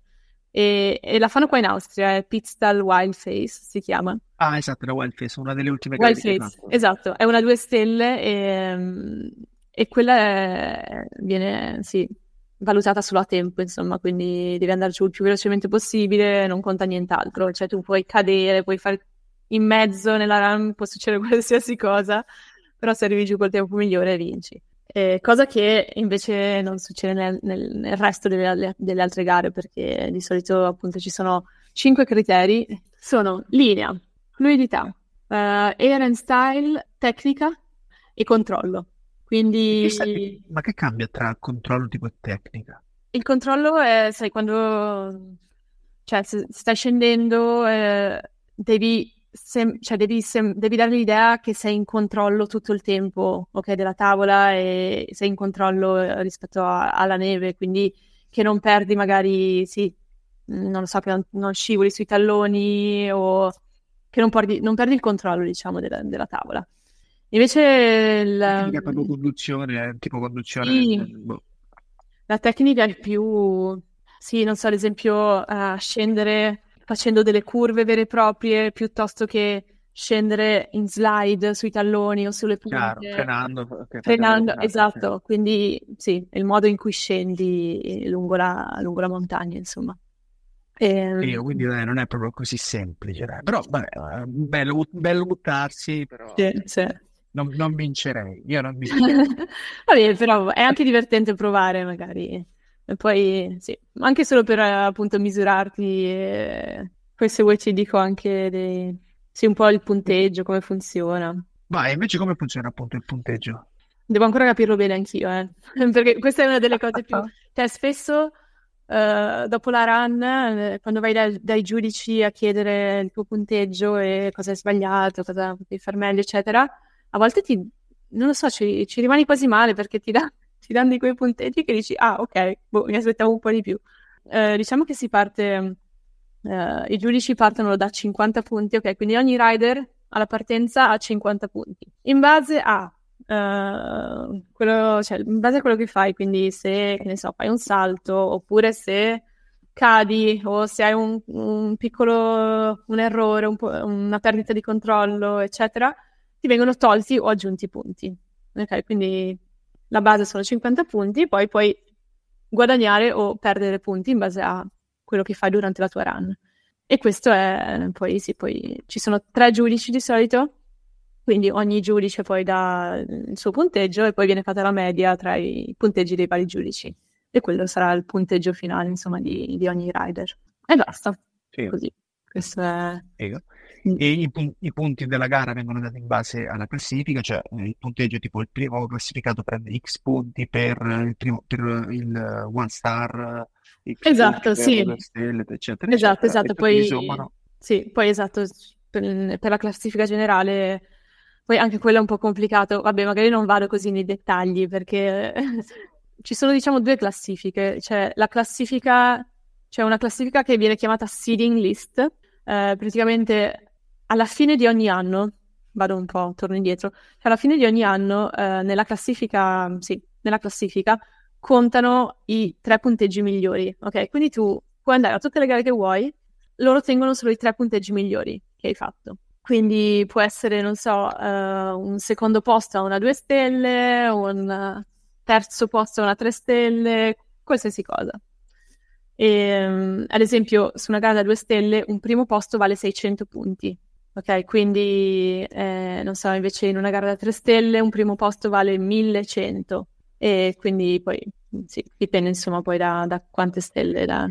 E, e, la fanno qua in Austria, è Piztal Wildface si chiama. Ah, esatto, la Wildface, una delle ultime che Wildface, esatto. esatto, è una due stelle e, ehm, e quella è, viene, sì, valutata solo a tempo, insomma, quindi devi andare giù il più velocemente possibile, non conta nient'altro, cioè tu puoi cadere, puoi fare in mezzo nella RAM, può succedere qualsiasi cosa, però se arrivi giù col tempo migliore vinci eh, cosa che invece non succede nel, nel, nel resto delle, delle, altre gare perché di solito appunto ci sono cinque criteri, sono linea, fluidità, eh, air and style, tecnica e controllo. Quindi... Che, ma che cambia tra controllo tipo e tecnica? Il controllo è, sai, quando cioè, se stai scendendo eh, devi sem- cioè devi, sem- devi dare l'idea che sei in controllo tutto il tempo okay, della tavola e sei in controllo eh, rispetto a- alla neve, quindi che non perdi magari, sì, mm, non lo so, che non, non scivoli sui talloni o che non, porti- non perdi il controllo, diciamo, della, della tavola. Invece la... La ehm, proprio conduzione, eh, tipo conduzione... Sì. Eh, boh. La tecnica è più... Sì, non so, ad esempio, uh, scendere facendo delle curve vere e proprie piuttosto che scendere in slide sui talloni o sulle punte. Chiaro, frenando. Okay, eh, frenando, frenando esatto. Sì. Quindi sì, il modo in cui scendi lungo la, lungo la montagna, insomma. E... Ehm, sì, quindi eh, non è proprio così semplice, dai. però vabbè, bello, eh, bello buttarsi, però... Sì, sì. Non, non, vincerei, io non vincerei. Vabbè, però è anche divertente provare magari. E poi sì, anche solo per appunto misurarti, eh, poi se vuoi ci dico anche dei, sì, un po' il punteggio, come funziona. Ma invece come funziona appunto il punteggio? Devo ancora capirlo bene anch'io, eh? perché questa è una delle cose più... cioè spesso Uh, dopo la run, eh, quando vai da, dai giudici a chiedere il tuo punteggio e cosa hai sbagliato, cosa devi far meglio, eccetera, a volte ti, non lo so, ci, ci rimani quasi male perché ti dà ti danno di quei punteggi che dici, ah ok, boh, mi aspettavo un po' di più. Eh, diciamo che si parte, eh, i giudici partono da 50 punti, ok, quindi ogni rider alla partenza ha 50 punti. In base a Uh, quello, cioè, in base a quello che fai, quindi se che ne so, fai un salto oppure se cadi o se hai un, un piccolo un errore, un una perdita di controllo, eccetera, ti vengono tolti o aggiunti punti. Ok, quindi la base sono 50 punti, poi puoi guadagnare o perdere punti in base a quello che fai durante la tua run. E questo è poi sì, poi ci sono tre giudici di solito, quindi ogni giudice poi dà il suo punteggio e poi viene fatta la media tra i punteggi dei vari giudici. E quello sarà il punteggio finale, insomma, di, di ogni rider. E basta. Sì. Così. Questo è... E i, i, punti della gara vengono dati in base alla classifica, cioè eh, il punteggio tipo il primo classificato prende X punti per il, primo, per il one star, X esatto, sì. stelle, eccetera, Esatto, eccetera, esatto, esatto. poi, sì, poi esatto, per, per la classifica generale poi anche quello è un po' complicato, vabbè magari non vado così nei dettagli perché ci sono diciamo due classifiche, cioè la classifica, c'è cioè una classifica che viene chiamata seeding list, eh, praticamente alla fine di ogni anno, vado un po', torno indietro, cioè alla fine di ogni anno eh, nella, classifica, sì, nella classifica contano i tre punteggi migliori, ok? Quindi tu puoi andare a tutte le gare che vuoi, loro tengono solo i tre punteggi migliori che hai fatto. Quindi può essere, non so, uh, un secondo posto a una due stelle, un terzo posto a una tre stelle, qualsiasi cosa. E, ehm, ad esempio, su una gara da due stelle, un primo posto vale 600 punti. Ok, quindi eh, non so, invece in una gara da tre stelle un primo posto vale 1100 e quindi poi sì, dipende insomma poi da, da quante stelle. Da...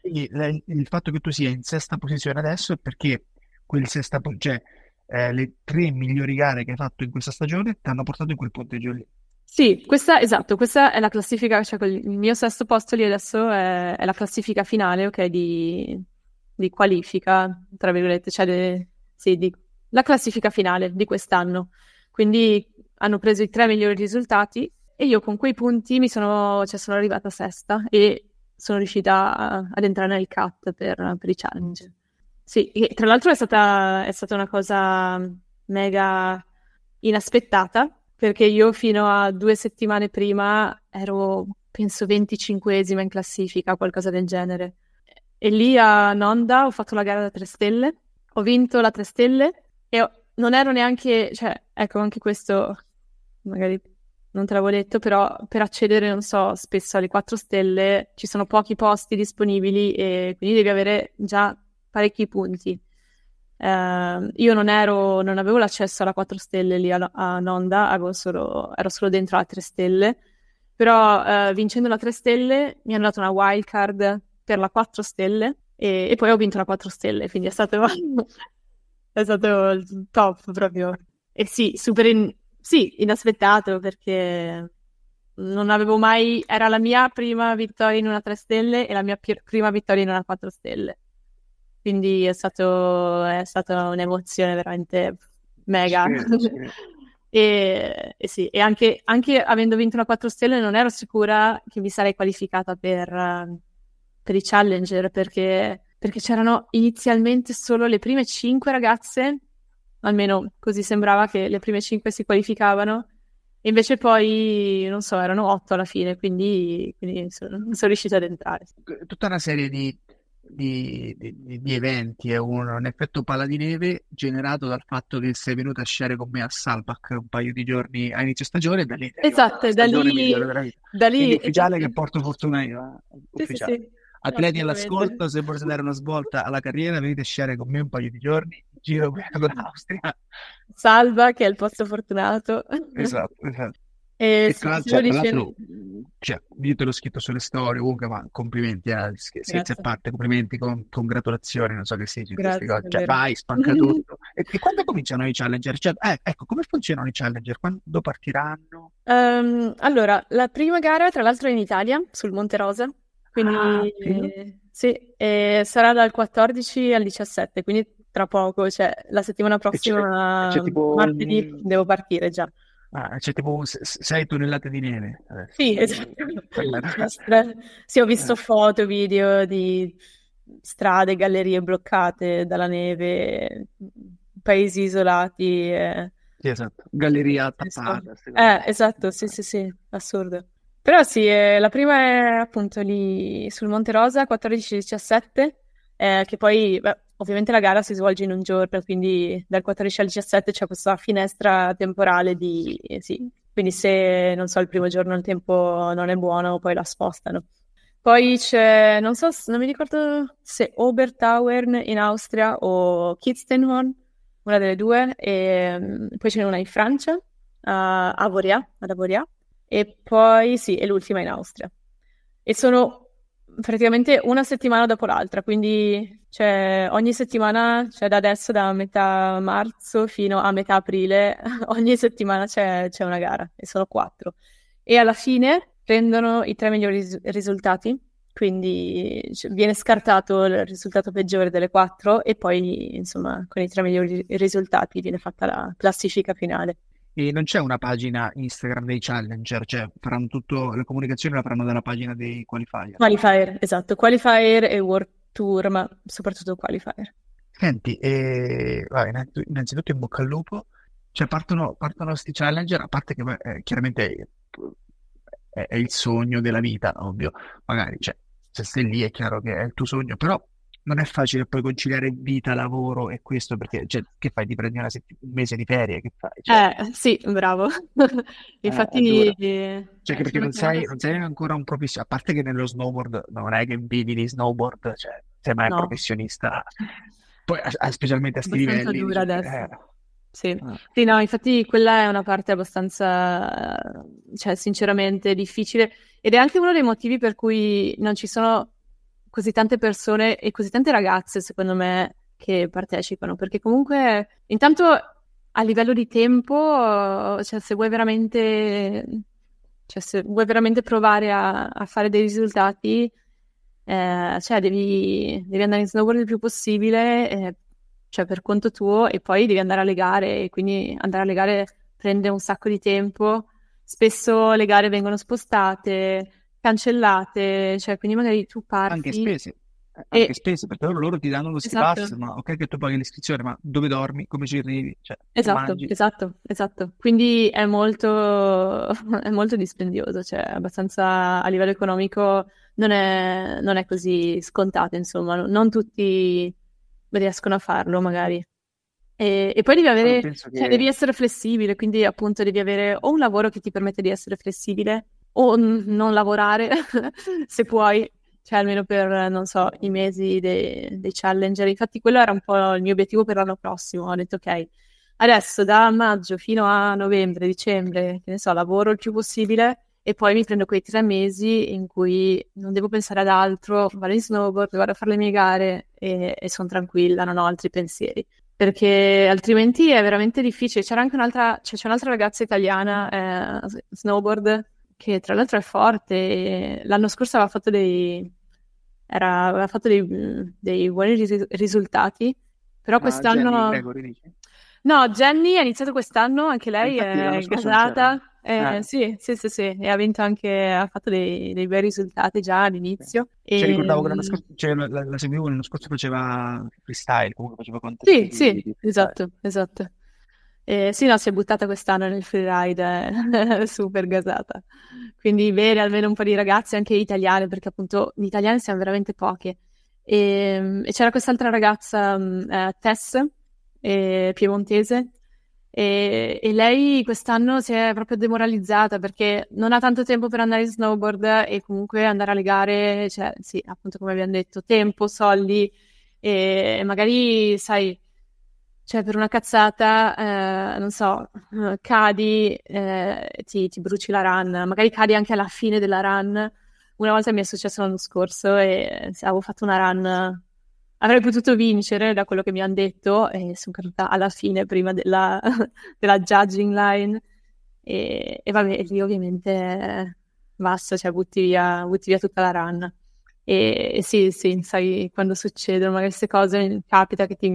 Quindi, il fatto che tu sia in sesta posizione adesso è perché quel sesta, cioè, eh, le tre migliori gare che hai fatto in questa stagione ti hanno portato in quel punteggio lì. Sì, questa, esatto, questa è la classifica, cioè il mio sesto posto lì adesso è, è la classifica finale, ok, di, di qualifica, tra virgolette, cioè de, sì, di, la classifica finale di quest'anno. Quindi hanno preso i tre migliori risultati e io con quei punti mi sono, cioè, sono arrivata sesta e sono riuscita ad entrare nel cut per, per i challenge. Sì, tra l'altro è stata, è stata una cosa mega inaspettata perché io fino a due settimane prima ero, penso, 25esima in classifica, qualcosa del genere. E lì a Nonda ho fatto la gara da tre stelle, ho vinto la tre stelle e ho... non ero neanche, cioè, ecco, anche questo magari non te l'avevo detto, però per accedere, non so, spesso alle quattro stelle ci sono pochi posti disponibili e quindi devi avere già parecchi punti. Uh, io non, ero, non avevo l'accesso alla 4 stelle lì a, a Nonda, solo, ero solo dentro la 3 stelle, però uh, vincendo la 3 stelle mi hanno dato una wild card per la 4 stelle e, e, poi ho vinto la 4 stelle, quindi è stato, è stato top proprio. E sì, super in, sì, inaspettato perché non avevo mai, era la mia prima vittoria in una 3 stelle e la mia pir- prima vittoria in una 4 stelle quindi è, stato, è stata un'emozione veramente mega. Sì, sì. e, e, sì, e anche, anche, avendo vinto la 4 stelle non ero sicura che mi sarei qualificata per, ehm, per i challenger perché, perché c'erano inizialmente solo le prime 5 ragazze almeno così sembrava che le prime 5 si qualificavano, e invece poi, non so, erano 8 alla fine, quindi, quindi sono, sono riuscita ad entrare. Tutta una serie di di, di, di, eventi è un, un effetto pala di neve generato dal fatto che sei venuto a sciare con me a Salbach un paio di giorni a inizio stagione da lì esatto, da lì, da lì Quindi, ufficiale che porto fortuna io eh, atleti all'ascolto se volete dare una svolta alla carriera venite a sciare con me un paio di giorni giro con l'Austria Salva che è il posto fortunato esatto, esatto. E tra, cioè, tra l'altro, cioè, io te l'ho scritto sulle storie, comunque, ma complimenti, eh, scherzi a parte, complimenti, con, congratulazioni, non so che sei, cioè, Grazie, cose. Cioè, vai, spanca tutto. e, e, quando cominciano i challenger? Cioè, eh, ecco, come funzionano i challenger? Quando partiranno? Um, allora, la prima gara, tra l'altro, è in Italia, sul Monte Rosa, quindi ah, eh, sì, sarà dal 14 al 17, quindi tra poco, cioè la settimana prossima, c'è, c'è tipo... martedì, devo partire già. Ah, c'è tipo sei tonnellate di neve. Adesso. Sì, esatto. sì, ho visto eh. foto, video di strade, gallerie bloccate dalla neve, paesi isolati. Eh. Sì, esatto. Galleria tappata. Eh, esatto, sì, eh. sì, sì, assurdo. Però sì, eh, la prima è appunto lì sul Monte Rosa, 14-17, eh, che poi beh, Ovviamente la gara si svolge in un giorno, quindi dal 14 al 17 c'è questa finestra temporale di... sì. Quindi se, non so, il primo giorno il tempo non è buono, poi la spostano. Poi c'è, non so, non mi ricordo se Obertauern in Austria o Kitzenhorn, una delle due, e mm, poi ce n'è una in Francia, a Avoria, ad Avoria, e poi sì, e l'ultima in Austria. E sono praticamente una settimana dopo l'altra, quindi cioè, ogni settimana, cioè da adesso, da metà marzo fino a metà aprile, ogni settimana c'è, c'è una gara e sono quattro. E alla fine prendono i tre migliori ris- risultati, quindi cioè, viene scartato il risultato peggiore delle quattro e poi, insomma, con i tre migliori risultati viene fatta la classifica finale. E non c'è una pagina Instagram dei challenger, cioè faranno tutto, la comunicazione la faranno dalla pagina dei qualifier. Qualifier, esatto, qualifier e World Tour, ma soprattutto qualifier. Senti, eh, vabbè, innanzitutto in bocca al lupo, cioè partono, partono sti challenger, a parte che eh, chiaramente è, è, il sogno della vita, ovvio, magari, cioè, se sei lì è chiaro che è il tuo sogno, però non è facile poi conciliare vita, lavoro e questo perché cioè, che fai? Ti prendi una sett- un mese di ferie? Che fai? Cioè, eh, sì, bravo. Infatti, eh, cioè, eh, perché non sei, non sei, ancora un professionista, a parte che nello snowboard non è che vivi di snowboard, cioè, sei mai no. professionista, poi, a, a, specialmente a questi livelli. Dura dici, adesso. Eh. Sì. Ah. sì, no, infatti quella è una parte abbastanza, cioè, sinceramente difficile ed è anche uno dei motivi per cui non ci sono così tante persone e così tante ragazze, secondo me, che partecipano, perché comunque intanto a livello di tempo, cioè se vuoi veramente, cioè se vuoi veramente provare a, a fare dei risultati, eh, cioè devi, devi, andare in snowboard il più possibile, eh, cioè per conto tuo, e poi devi andare alle gare, e quindi andare alle gare prende un sacco di tempo. Spesso le gare vengono spostate, cancellate, cioè quindi magari tu parti... Anche spese, eh, anche spese, perché loro, loro ti danno lo esatto. pass, ok che tu paghi l'iscrizione, ma dove dormi, come ci arrivi, cioè, Esatto, esatto, esatto. Quindi è molto, è molto dispendioso, cioè abbastanza a livello economico non è, non è così scontato, insomma, non tutti riescono a farlo magari. E, e, poi devi, ah, avere, cioè, che... cioè, devi essere flessibile, quindi appunto devi avere o un lavoro che ti permette di essere flessibile, o n- non lavorare se puoi, cioè almeno per, non so, i mesi dei, dei challenger. Infatti quello era un po' il mio obiettivo per l'anno prossimo. Ho detto ok, adesso da maggio fino a novembre, dicembre, che ne so, lavoro il più possibile e poi mi prendo quei tre mesi in cui non devo pensare ad altro, vado in snowboard, vado a fare le mie gare e, e sono tranquilla, non ho altri pensieri. Perché altrimenti è veramente difficile. C'era anche un'altra, cioè, c'è un'altra ragazza italiana, eh, snowboard, che tra l'altro è forte. L'anno scorso aveva fatto dei, era, aveva fatto dei, dei buoni ris- risultati, però Ma ah, quest'anno... Jenny, Gregory, no, Jenny ha iniziato quest'anno, anche lei eh, è casata. Eh, ah. sì, sì, sì, sì, e ha vinto anche, ha fatto dei, dei bei risultati già all'inizio. Sì. E... Cioè, ricordavo che l'anno scorso, cioè, la, la seguivo, l'anno scorso faceva freestyle, comunque faceva contesti. Sì, di, sì, di esatto, esatto. Eh, sì, no, si è buttata quest'anno nel freeride, eh, super gasata. Quindi bene, almeno un po' di ragazze, anche italiane, perché appunto gli italiani siamo veramente poche. E, ehm, e c'era quest'altra ragazza, mm, eh, Tess, eh, piemontese, e, e, lei quest'anno si è proprio demoralizzata perché non ha tanto tempo per andare in snowboard e comunque andare alle gare, cioè sì, appunto come abbiamo detto, tempo, soldi e magari, sai, cioè, per una cazzata, eh, non so, cadi, eh, ti, ti, bruci la run, magari cadi anche alla fine della run. Una volta mi è successo l'anno scorso e avevo fatto una run, avrei potuto vincere da quello che mi hanno detto e sono caduta alla fine prima della, della judging line. E, e, vabbè, lì ovviamente eh, basta, cioè butti via, butti via tutta la run. E, e sì, sì, sai, quando succedono magari queste cose capita che ti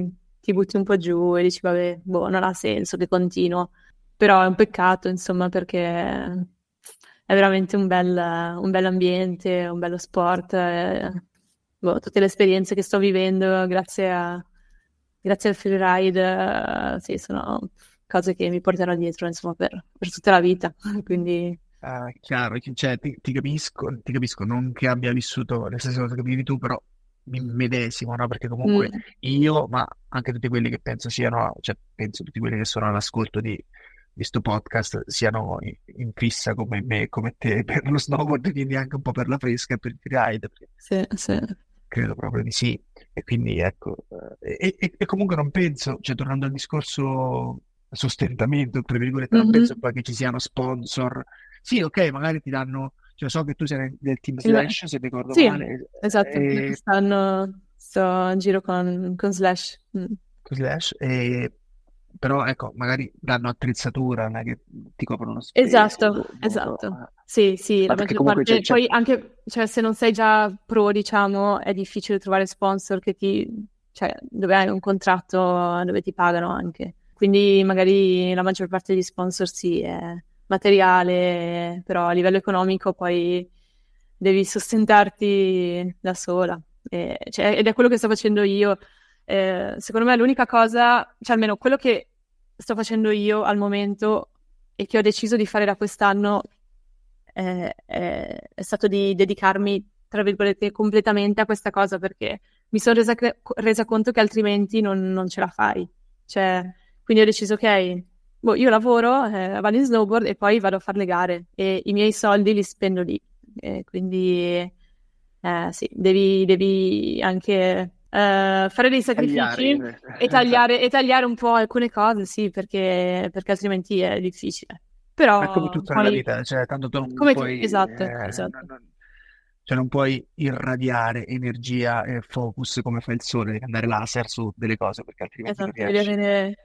ti butti un po' giù e dici vabbè, boh, non ha senso che continuo. Però è un peccato, insomma, perché è veramente un bel, un bel ambiente, un bello sport. E, boh, tutte le esperienze che sto vivendo grazie, a, grazie al freeride, eh, sì, sono cose che mi porterò dietro, insomma, per, per tutta la vita. Quindi Ah, chiaro, cioè, ti, ti, capisco, ti capisco, non che abbia vissuto le stesse cose che vivi tu, però mi medesimo, no? Perché comunque mm. io, ma anche tutti quelli che penso siano, cioè penso tutti quelli che sono all'ascolto di questo podcast siano in, in, fissa come me, come te per lo snowboard, quindi anche un po' per la fresca e per il ride. Sì, sì. Credo proprio di sì. E quindi ecco, eh, e, e, e comunque non penso, cioè tornando al discorso sostentamento, tra virgolette, mm-hmm. non penso mm-hmm. poi che ci siano sponsor. Sì, ok, magari ti danno cioè, so che tu sei del team Slash, se ricordo sì, male. Esatto, e... Eh, stanno, sto in giro con, con Slash. Mm. Con Slash, e... però ecco, magari danno attrezzatura, non è che ti coprono uno spazio. Esatto, molto... Boh, boh, esatto. Boh, eh. Sì, sì, Ma la maggior parte. C'è, cioè, c'è... Cioè poi anche cioè, se non sei già pro, diciamo, è difficile trovare sponsor che ti... Cioè, dove hai un contratto dove ti pagano anche. Quindi magari la maggior parte degli sponsor sì, è materiale, però a livello economico poi devi sostentarti da sola. E, cioè, ed è quello che sto facendo io. Eh, secondo me l'unica cosa, cioè almeno quello che sto facendo io al momento e che ho deciso di fare da quest'anno eh, eh, è stato di dedicarmi, tra virgolette, completamente a questa cosa perché mi sono resa, resa conto che altrimenti non, non ce la fai. Cioè, quindi ho deciso, ok, boh, io lavoro, eh, vado in snowboard e poi vado a fare le gare e i miei soldi li spendo lì. E quindi eh, sì, devi, devi anche Uh, fare dei sacrifici tagliare. E, tagliare, e, tagliare, un po' alcune cose, sì, perché, perché altrimenti è difficile. Però, Ma come tutta poi... la vita, eh, cioè, tanto tu non come puoi... Tu, esatto, eh, esatto. Non, non, cioè non puoi irradiare energia e focus come fa il sole, andare laser su delle cose, perché altrimenti esatto, non riesci. avere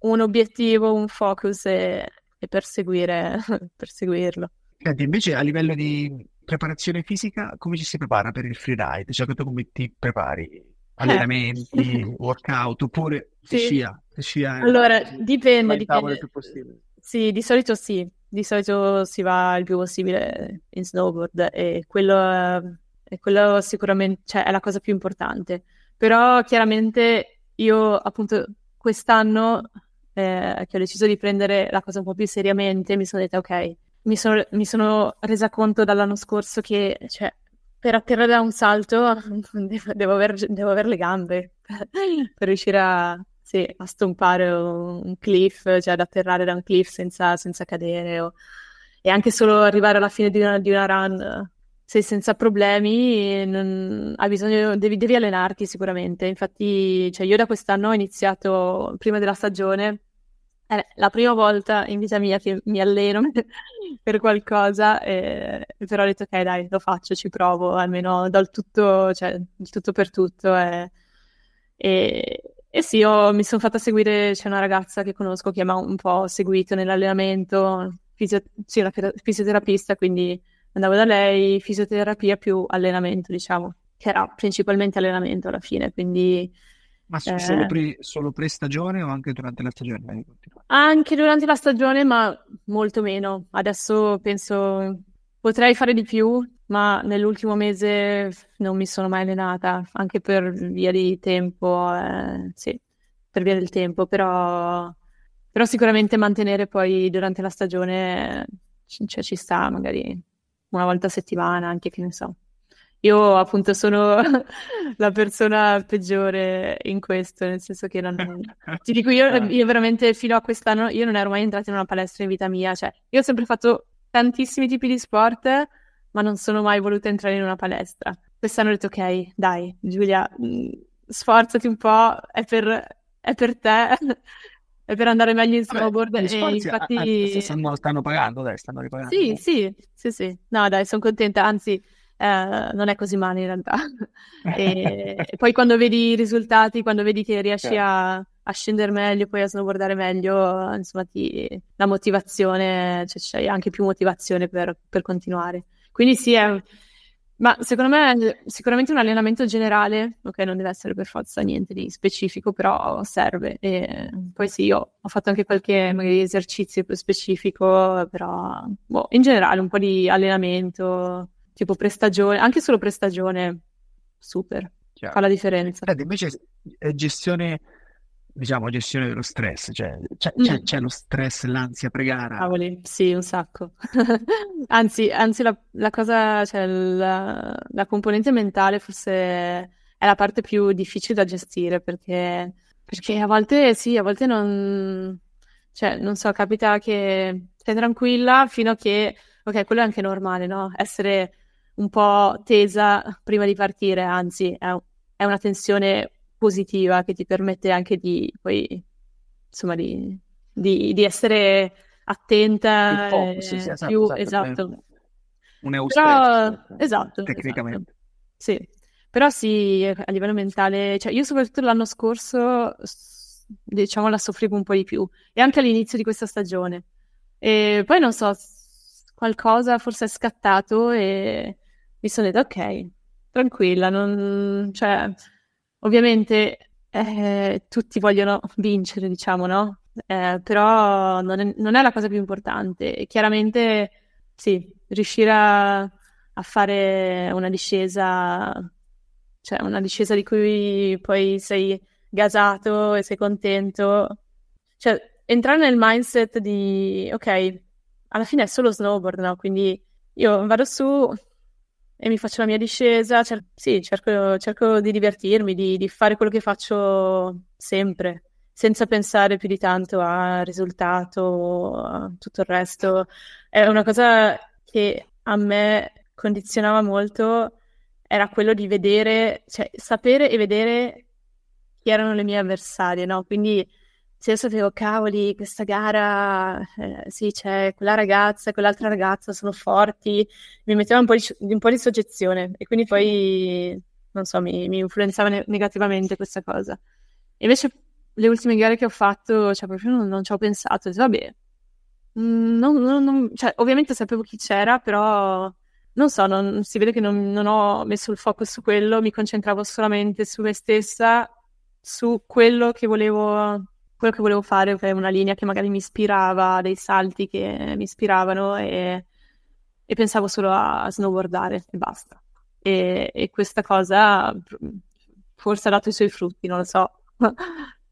un obiettivo, un focus e, e perseguire, perseguirlo. Senti, invece a livello di preparazione fisica, come ci si prepara per il freeride? Cioè, come ti prepari? Eh, Allenamenti, eh. workout, oppure sì. scia? scia allora, dipende. dipende. Il più possibile. Sì, di solito sì. Di solito si va il più possibile in snowboard e quello, e quello sicuramente cioè, è la cosa più importante. Però chiaramente io appunto quest'anno eh, che ho deciso di prendere la cosa un po' più seriamente, mi sono detta ok, mi sono, mi sono resa conto dall'anno scorso che cioè, per atterrare da un salto devo, devo avere le gambe per riuscire a, sì, a stompare un cliff, cioè ad atterrare da un cliff senza, senza cadere o... e anche solo arrivare alla fine di una, di una run sei senza problemi, non... bisogno... devi, devi, allenarti sicuramente. Infatti, cioè io da quest'anno ho iniziato, prima della stagione, è eh, la prima volta in vita mia che mi alleno per qualcosa, eh, però ho detto ok dai lo faccio, ci provo, almeno do il tutto, cioè, il tutto per tutto. Eh. E, e, sì, ho, mi sono fatta seguire, c'è una ragazza che conosco che mi ha un po' seguito nell'allenamento, fisio, sì, una fisioterapista, quindi andavo da lei, fisioterapia più allenamento diciamo, che era principalmente allenamento alla fine, quindi ma eh, solo, pre, solo, pre-stagione o anche durante la stagione? Anche durante la stagione, ma molto meno. Adesso penso potrei fare di più, ma nell'ultimo mese non mi sono mai allenata, anche per via di tempo, eh, sì, per via del tempo, però, però, sicuramente mantenere poi durante la stagione eh, cioè, ci sta magari una volta a settimana, anche che ne so. Io appunto sono la persona peggiore in questo, nel senso che non... ti dico io, ah. io veramente fino a quest'anno io non ero mai entrata in una palestra in vita mia, cioè io ho sempre fatto tantissimi tipi di sport, ma non sono mai voluta entrare in una palestra. Quest'anno ho detto ok, dai Giulia, mm, sforzati un po', è per, è per te, è per andare meglio in snowboard. Vabbè, e infatti... A, a, stanno, stanno pagando, dai, stanno ripagando. Sì, sì, sì, sì. No, dai, sono contenta, anzi eh, non è così male in realtà. e, e, poi quando vedi i risultati, quando vedi che riesci certo. a, a scendere meglio, poi a snowboardare meglio, insomma, ti, la motivazione, cioè c'hai anche più motivazione per, per continuare. Quindi sì, è, ma secondo me sicuramente un allenamento generale, ok, non deve essere per forza niente di specifico, però serve. E poi sì, io ho fatto anche qualche magari esercizio più specifico, però boh, in generale un po' di allenamento, tipo prestagione, anche solo prestagione, super, Chiaro. fa la differenza. Ed invece è gestione, diciamo, gestione dello stress, cioè c'è, mm. c'è, lo stress, l'ansia pregara. Cavoli, sì, un sacco. anzi, anzi, la, la cosa, cioè la, la componente mentale forse è la parte più difficile da gestire perché... Perché a volte sì, a volte non, cioè, non so, capita che sei tranquilla fino a che, ok, quello è anche normale, no? Essere un po' tesa prima di partire, anzi è, è una tensione positiva che ti permette anche di poi insomma di, di, di essere attenta focus, sì, esatto, più esatto, esatto. un esatto, esatto tecnicamente esatto. sì però sì a livello mentale cioè io soprattutto l'anno scorso diciamo la soffrivo un po' di più e anche all'inizio di questa stagione e poi non so qualcosa forse è scattato e mi sono detto ok, tranquilla, non... cioè, ovviamente eh, tutti vogliono vincere, diciamo, no? Eh, però non è, non è, la cosa più importante. Chiaramente, sì, riuscire a, a fare una discesa, cioè una discesa di cui poi sei gasato e sei contento. Cioè, entrare nel mindset di, ok, alla fine è solo snowboard, no? Quindi io vado su, e mi faccio la mia discesa, cer- sì, cerco, cerco, di divertirmi, di, di, fare quello che faccio sempre, senza pensare più di tanto al risultato, a tutto il resto. È una cosa che a me condizionava molto, era quello di vedere, cioè sapere e vedere chi erano le mie avversarie, no? Quindi cioè, io sapevo, cavoli, questa gara, eh, sì, c'è quella ragazza e quell'altra ragazza, sono forti, mi metteva un po' di, un po di soggezione e quindi poi, non so, mi, mi influenzava ne- negativamente questa cosa. E invece le ultime gare che ho fatto, cioè, proprio non, non ci ho pensato, ho detto, vabbè, mm, non, non, cioè, ovviamente sapevo chi c'era, però non so, non, si vede che non, non, ho messo il focus su quello, mi concentravo solamente su me stessa, su quello che volevo quello che volevo fare è una linea che magari mi ispirava, dei salti che mi ispiravano e, e pensavo solo a snowboardare e basta. E, e, questa cosa forse ha dato i suoi frutti, non lo so,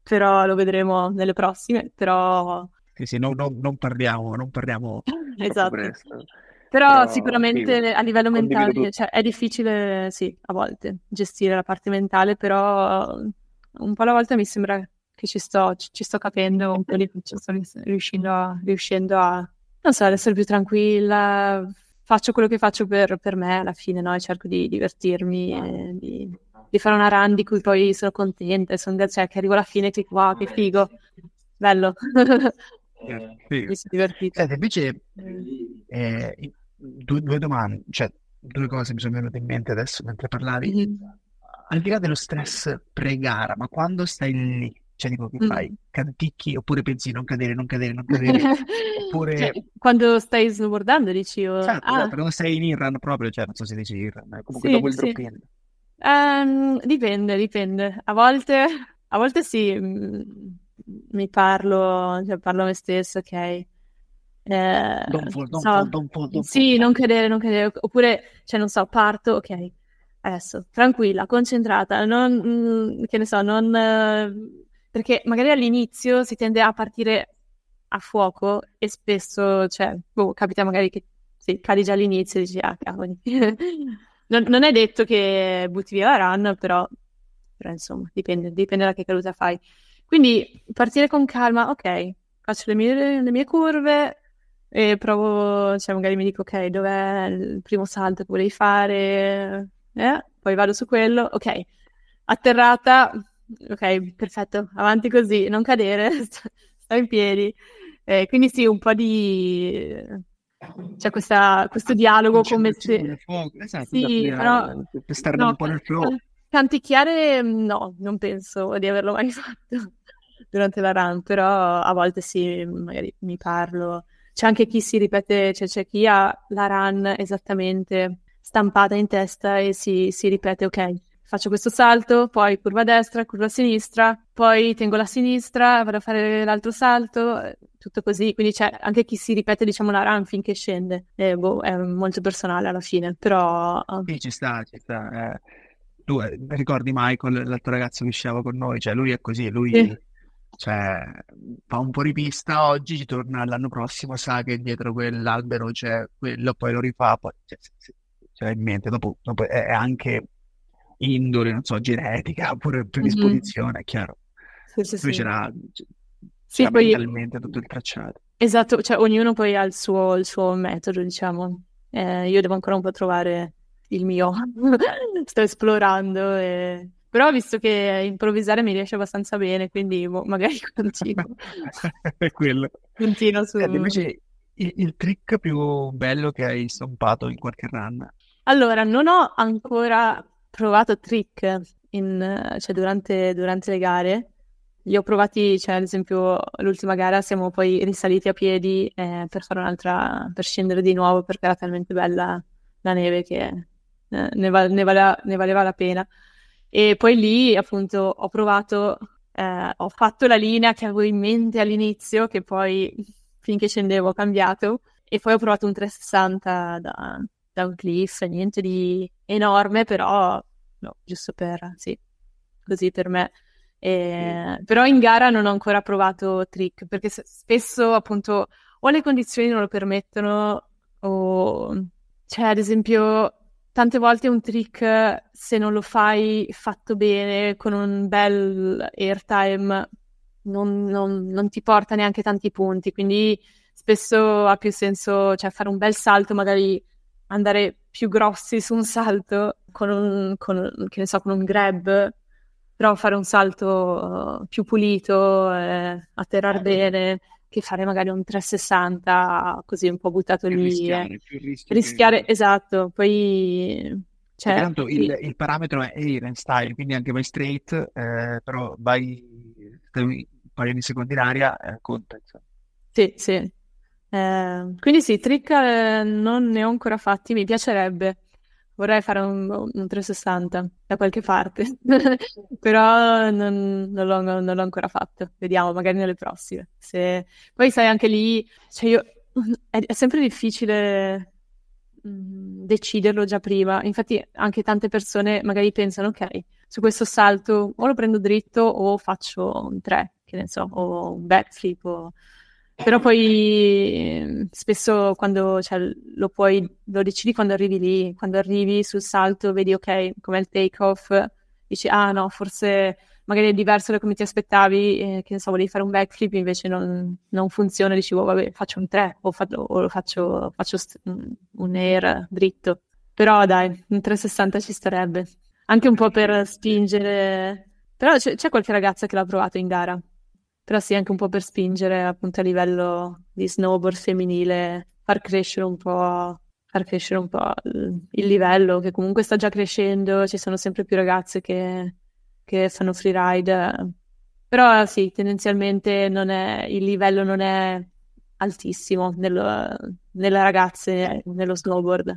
però lo vedremo nelle prossime, però... Sì, sì, no, no, non parliamo, non parliamo. esatto. Presto. Però, però sicuramente sì, a livello mentale cioè, è difficile, sì, a volte gestire la parte mentale, però un po' alla volta mi sembra che ci sto, ci sto capendo un po' di più, sto riuscendo a, riuscendo a, non so, ad essere più tranquilla, faccio quello che faccio per, per me alla fine, no? cerco di divertirmi, ah. eh, di, di, fare una run di cui poi sono contenta, e sono, cioè che arrivo alla fine e dico wow che figo, bello. Certo, sì. Mi sono divertita. Senti, invece mm. eh, due, due, domande, cioè due cose mi sono venute in mente adesso mentre parlavi. Mm-hmm. Al di là dello stress pre-gara, ma quando stai lì cioè, dico, che fai? Mm. Canticchi oppure pensi non cadere, non cadere, non cadere? oppure... Cioè, quando stai snowboardando dici... Oh... Certo, ah. esatto, quando stai in Iran proprio, cioè, non so se dici Iran, eh, comunque sì, dopo il sì. drop-in. Um, ehm, dipende, dipende. A volte, a volte sì, mm, mi parlo, cioè parlo a me stesso, ok. Eh, don't fall, don't so, fall, don't fall, don't sì, fall. non cadere, non cadere. Oppure, cioè, non so, parto, ok, adesso, tranquilla, concentrata, non, mm, che ne so, non perché magari all'inizio si tende a partire a fuoco e spesso, cioè, boh, capita magari che sì, cadi già all'inizio e dici, ah, cavoli. non, non, è detto che butti via la run, però, però insomma, dipende, dipende, da che caduta fai. Quindi partire con calma, ok, faccio le mie, le mie curve, e provo, cioè magari mi dico ok, dov'è il primo salto che volevi fare, eh? poi vado su quello, ok, atterrata, ok, perfetto, avanti così, non cadere, sto in piedi. Eh, quindi sì, un po' di... c'è cioè questa, questo dialogo c'è come se... Fuoco. Esatto, sì, però... per stare no, un po' nel flow. Canticchiare mm, no, non penso di averlo mai fatto durante la run, però a volte sì, magari mi parlo. C'è anche chi si ripete, cioè c'è chi ha la run esattamente stampata in testa e si, si ripete, ok, faccio questo salto, poi curva destra, curva sinistra, poi tengo la sinistra, vado a fare l'altro salto, eh, tutto così. Quindi c'è anche chi si ripete, diciamo, la run finché scende. Eh, boh, è molto personale alla fine, però... Um, sì, ci sta, ci sta. Eh, tu eh, ricordi Michael, l'altro ragazzo che usciva con noi? Cioè, lui è così, lui... Sì. Cioè, fa un po' ripista oggi, ci torna l'anno prossimo, sa che dietro quell'albero c'è quello, poi lo rifà, poi cioè, in mente. Dopo, dopo è anche indole, non so, genetica oppure predisposizione, mm-hmm. è chiaro. Sì, sì, Invece sì. la, cioè, sì, poi... tutto il tracciato. Esatto, cioè ognuno poi ha il suo, il suo metodo, diciamo. Eh, io devo ancora un po' trovare il mio, sto esplorando, e... però visto che improvvisare mi riesce abbastanza bene, quindi boh, magari continuo. È quello. Continuo su... Ed invece il, il, trick più bello che hai stampato in qualche run? Allora, non ho ancora provato trick in, cioè, durante, durante, le gare. Li ho provati, cioè, ad esempio, l'ultima gara siamo poi risaliti a piedi eh, per fare un'altra, per scendere di nuovo perché era talmente bella la neve che eh, ne, val- ne, valeva, ne valeva la pena. E poi lì, appunto, ho provato eh, ho fatto la linea che avevo in mente all'inizio, che poi finché scendevo ho cambiato, e poi ho provato un 360 da, da un cliff, niente di enorme, però no, giusto per, sì, così per me. Eh, sì. Però in gara non ho ancora provato trick, perché spesso appunto o le condizioni non lo permettono o... Cioè, ad esempio, tante volte un trick, se non lo fai fatto bene, con un bel airtime, non, non, non, ti porta neanche tanti punti. Quindi spesso ha più senso cioè, fare un bel salto, magari andare più grossi su un salto con un, con, so, con un grab, però fare un salto uh, più pulito, eh, atterrare bene, che fare magari un 360 così un po' buttato lì. Eh. Rischiare, eh. più rischio rischiare che... esatto, poi... Cioè, tanto il, il, parametro è airline style, quindi anche vai straight, eh, però vai un paio di secondi in aria, eh, conta. Insomma. Sì, sì, Ehm, quindi sì, trick eh, non ne ho ancora fatti, mi piacerebbe. Vorrei fare un, boh, un 360 da qualche parte, però non, non, l'ho, non, l'ho, ancora fatto. Vediamo, magari nelle prossime. Se... Poi sai, anche lì, cioè io, è, è sempre difficile mm, deciderlo già prima. Infatti, anche tante persone magari pensano: ok, su questo salto o lo prendo dritto o faccio un 3, che ne so, o un backflip. O... Però poi spesso quando cioè, lo puoi, lo decidi quando arrivi lì, quando arrivi sul salto, vedi ok, com'è il take off, dici ah no, forse magari è diverso da come ti aspettavi, eh, che ne so, volevi fare un backflip, invece non, non funziona, dici oh, vabbè faccio un 3 o, fa- o faccio, faccio st- mm, un air dritto. Però dai, un 360 ci starebbe, anche un po' per spingere. Però c- c'è qualche ragazza che l'ha provato in gara, però sì, anche un po' per spingere appunto a livello di snowboard femminile, far crescere un po', far crescere un po' il livello che comunque sta già crescendo, ci sono sempre più ragazze che, che fanno freeride, però sì, tendenzialmente non è, il livello non è altissimo nel, nelle ragazze, nello snowboard,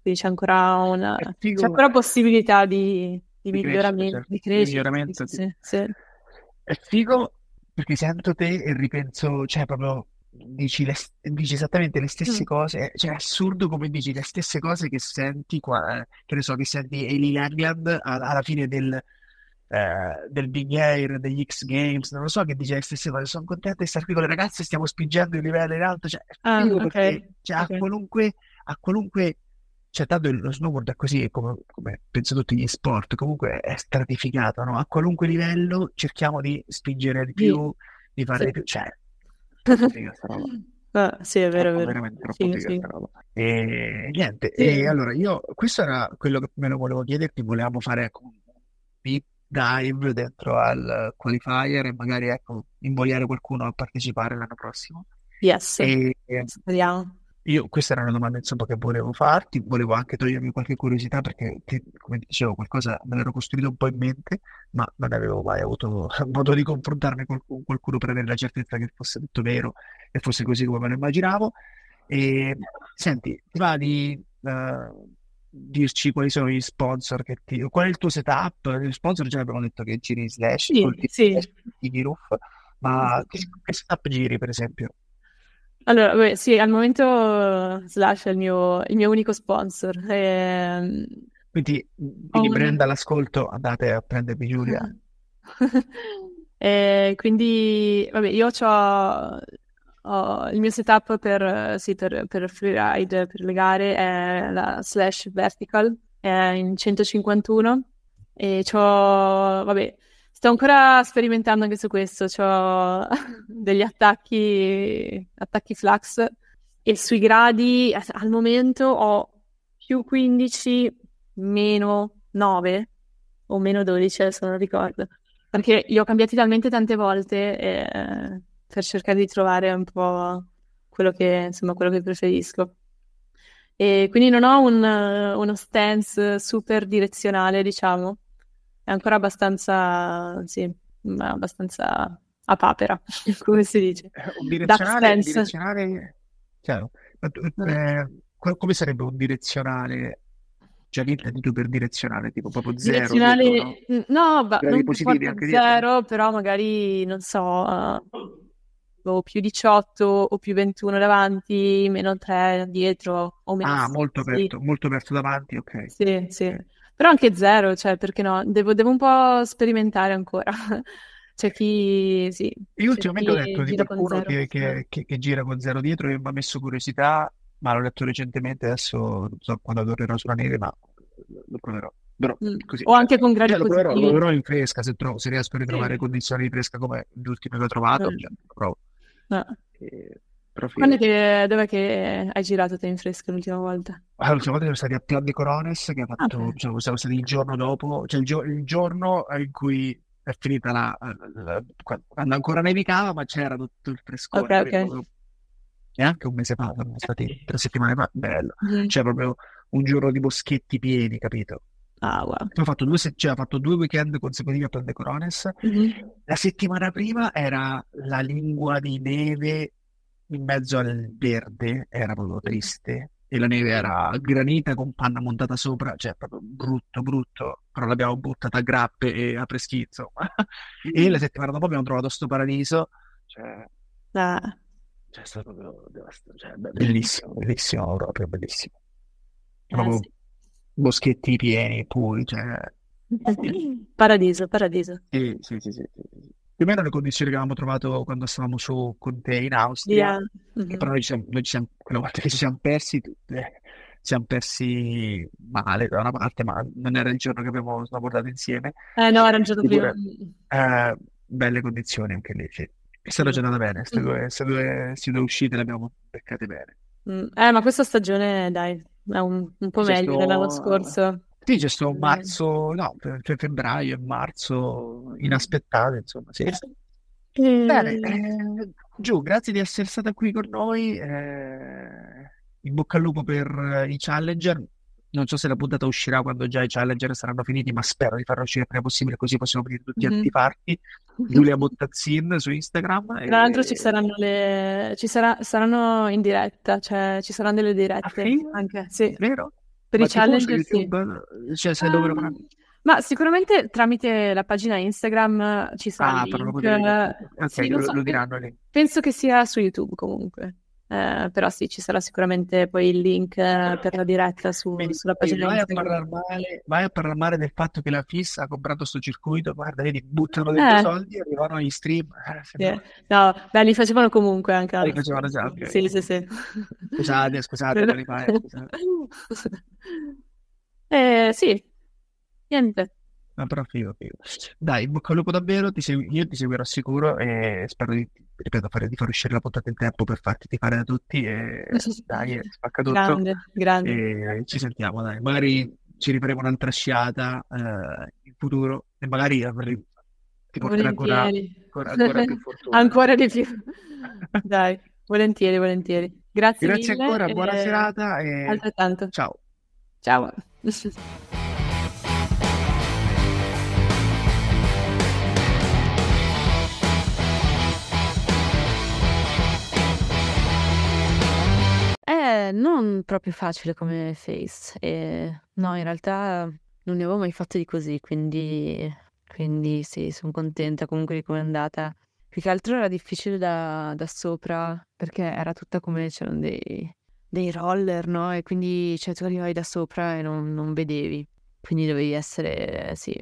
quindi c'è ancora, una, eh, c'è ancora possibilità di, di, di miglioramento, crescita, certo. di crescita. Miglioramento, sì. sì. È figo perché sento te e eh, ripenso, cioè proprio dici, le, dici esattamente le mm. stesse cose, eh, cioè è assurdo come dici le stesse cose che senti qua, eh, che ne so, che senti Eli Langan alla fine del, eh, del Big Air, degli X Games, non lo so, che dice le stesse cose, sono contento di stare qui con le ragazze, stiamo spingendo il livello in alto, cioè, ah, okay. perché, cioè okay. a qualunque, a qualunque cioè tanto lo snowboard è così, come, come penso tutti gli sport, comunque è stratificato, no? A qualunque livello cerchiamo di spingere di più, sì. di fare sì. di più, cioè... Ah, sì, è vero, è vero. Sì, sì. E niente, sì. e allora io, questo era quello che me lo volevo chiederti, volevamo fare ecco, un deep dive dentro al qualifier e magari ecco, invogliare qualcuno a partecipare l'anno prossimo. Yes, e, speriamo. Io, questa era una domanda insomma, che volevo farti, volevo anche togliermi qualche curiosità perché, ti- come dicevo, qualcosa me l'ero costruito un po' in mente, ma non avevo mai avuto modo di confrontarmi col- con qualcuno per avere la certezza che fosse detto vero e fosse così come me lo immaginavo. E, senti, ti va di eh, dirci quali sono gli sponsor che ti... Qual è il tuo setup? Gli sponsor già abbiamo detto che giri Slash, Sì, sì. Slash, Roof, ma che, che setup giri per esempio? Allora, beh, sì, al momento eh, Slash è il mio, il mio unico sponsor. E... Ehm, quindi, quindi un... brand all'ascolto, andate a prendervi Giulia. e quindi, vabbè, io ho, ho il mio setup per, sì, per, per freeride, per le gare, è la Slash Vertical, è in 151 e ho, vabbè, Sto ancora sperimentando anche su questo, ho degli attacchi, attacchi flux e sui gradi al momento ho più 15, meno 9 o meno 12, se non ricordo, perché li ho cambiati talmente tante volte eh, per cercare di trovare un po' quello che, insomma, quello che preferisco. E quindi non ho un, uno stance super direzionale, diciamo, è ancora abbastanza, sì, mm, abbastanza a papera, come si dice. Eh, un direzionale, un direzionale chiaro. Eh, come sarebbe un direzionale? Già niente di dito per direzionale, tipo proprio zero. Direzionale, detto, no, mm, no ba- non positivi anche zero, dietro. però magari, non so, uh, eh, più 18 o più 21 davanti, meno 3 dietro o meno Ah, molto aperto, molto aperto davanti, ok. Sì, sì. Okay. Però anche zero, cioè, perché no? Devo, devo un po' sperimentare ancora. C'è chi sì. Io ultimamente ho letto di qualcuno che, che, che, che, gira con zero dietro e mi ha messo curiosità, ma l'ho letto recentemente, adesso non so quando tornerò sulla neve, ma lo proverò. Però, mm, così, o anche con cioè, gradi eh, lo lo proverò in fresca se, trovo, se riesco a ritrovare sì. condizioni di fresca come le ultime che ho trovato, mm. provo. No. E Profilo. Quando che, dov'è che hai girato te in fresco l'ultima volta? Ah, l'ultima volta siamo stati a Pian di Corones, che ha ah, fatto, ah, diciamo, siamo stati il giorno dopo, cioè il, gio- il giorno in cui è finita la, la, la, quando ancora nevicava, ma c'era tutto il fresco. Okay, okay. Proprio... Neanche un mese fa, siamo stati tre settimane fa, bello. Mm. Cioè proprio un giorno di boschetti pieni, capito? Ah, wow. Ho fatto due, cioè, ho fatto due weekend consecutivi a Plan de Corones. Mm-hmm. La settimana prima era la lingua di neve in mezzo al verde era proprio triste e la neve era granita con panna montata sopra, cioè proprio brutto, brutto, però l'abbiamo buttata a grappe e a preschi, e la mm. settimana dopo abbiamo trovato sto paradiso, cioè... Ah. Cioè, è stato proprio devast- cioè, bellissimo, bellissimo, proprio bellissimo. Ah, proprio sì. boschetti pieni, poi, cioè... Paradiso, paradiso. sì, sì, sì. sì, sì più o meno le condizioni che avevamo trovato quando stavamo su Conte in Austria, yeah. mm-hmm. però noi ci siamo, noi ci siamo, quella volta che ci siamo persi, tutte, ci siamo persi male da una parte, ma non era il giorno che abbiamo snowboardato insieme. Eh no, era il giorno prima. Mm-hmm. Eh, belle condizioni anche lì, sì. È stata mm-hmm. bene, queste due, due, due, uscite le abbiamo beccate bene. Mm. Eh, ma questa stagione, dai, è un, un po' meglio sto... dell'anno scorso. Sì, c'è stato marzo, no, cioè febbraio e marzo inaspettate, insomma, sì. Eh. Bene, ehm. eh, Giù, grazie di essere stata qui con noi. Eh, in bocca al lupo per eh, i Challenger. Non so se la puntata uscirà quando già i Challenger saranno finiti, ma spero di farla uscire prima possibile, così possiamo aprire tutti mm-hmm. gli antiparti. Giulia Bottazzin su Instagram. Tra l'altro ci saranno le... ci sarà... saranno in diretta, cioè ci saranno delle dirette ah, anche, sì. Vero? Per Ma i challenge sì. Cioè, se um, dove ehm, ma sicuramente tramite la pagina Instagram eh, ci sarà ah, link. Di... Eh, okay, sì, lo, so. lo diranno lì. Penso che sia su YouTube comunque. Eh, però sì, ci sarà sicuramente poi il link eh, per la eh, diretta su, Beh, sulla pagina vai Instagram. A male, vai a parlare male del fatto che la FIS ha comprato questo circuito, guarda, vedi, buttano dei eh. soldi e arrivano agli stream. Eh, sì. No... beh, li facevano comunque anche. Li facevano già, okay. Sì, sì, sì. Scusate, scusate, rimane, scusate. Eh, sì, niente. No, però figo, figo. Dai, bocca al lupo davvero, ti segu- io ti seguirò sicuro e spero di ripeto, fare, di far uscire la puntata in tempo per farti fare da tutti e dai, spacca tutto. Grande, grande. E ci sentiamo, dai. Magari ci rifaremo un'altra sciata eh, in futuro e magari avremo ti porterà ancora, ancora, ancora, più fortuna. ancora di più. Dai, volentieri, volentieri. Grazie, Grazie ancora, buona serata e altrettanto. Ciao. Ciao. È eh, non proprio facile come face. E eh, no, in realtà non ne avevo mai fatto di così, quindi, quindi sì, sono contenta comunque di come è andata. Più che altro era difficile da, da sopra, perché era tutta come c'erano dei, dei roller, no? E quindi cioè, tu arrivavi da sopra e non, non vedevi. Quindi dovevi essere, eh, sì,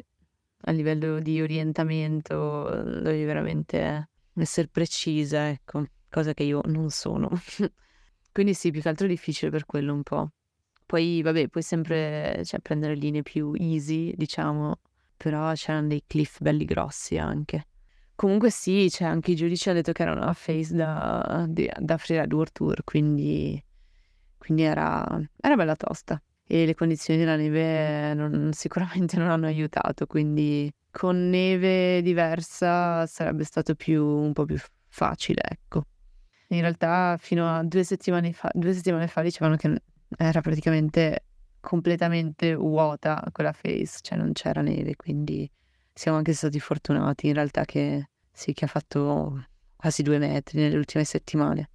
a livello di orientamento, dovevi veramente essere precisa, ecco, cosa che io non sono. Quindi sì, più che altro è difficile per quello un po'. Poi, vabbè, puoi sempre cioè, prendere linee più easy, diciamo, però c'erano dei cliff belli grossi anche. Comunque sì, cioè, anche i giudici hanno detto che era una face da, da offrire ad World Tour, quindi, quindi era, era bella tosta e le condizioni della neve non, sicuramente non hanno aiutato, quindi con neve diversa sarebbe stato più, un po' più facile, ecco in realtà fino a due settimane fa, due settimane fa dicevano che era praticamente completamente vuota quella face, cioè non c'era neve, quindi siamo anche stati fortunati in realtà che sì, che ha fatto quasi due metri nelle ultime settimane.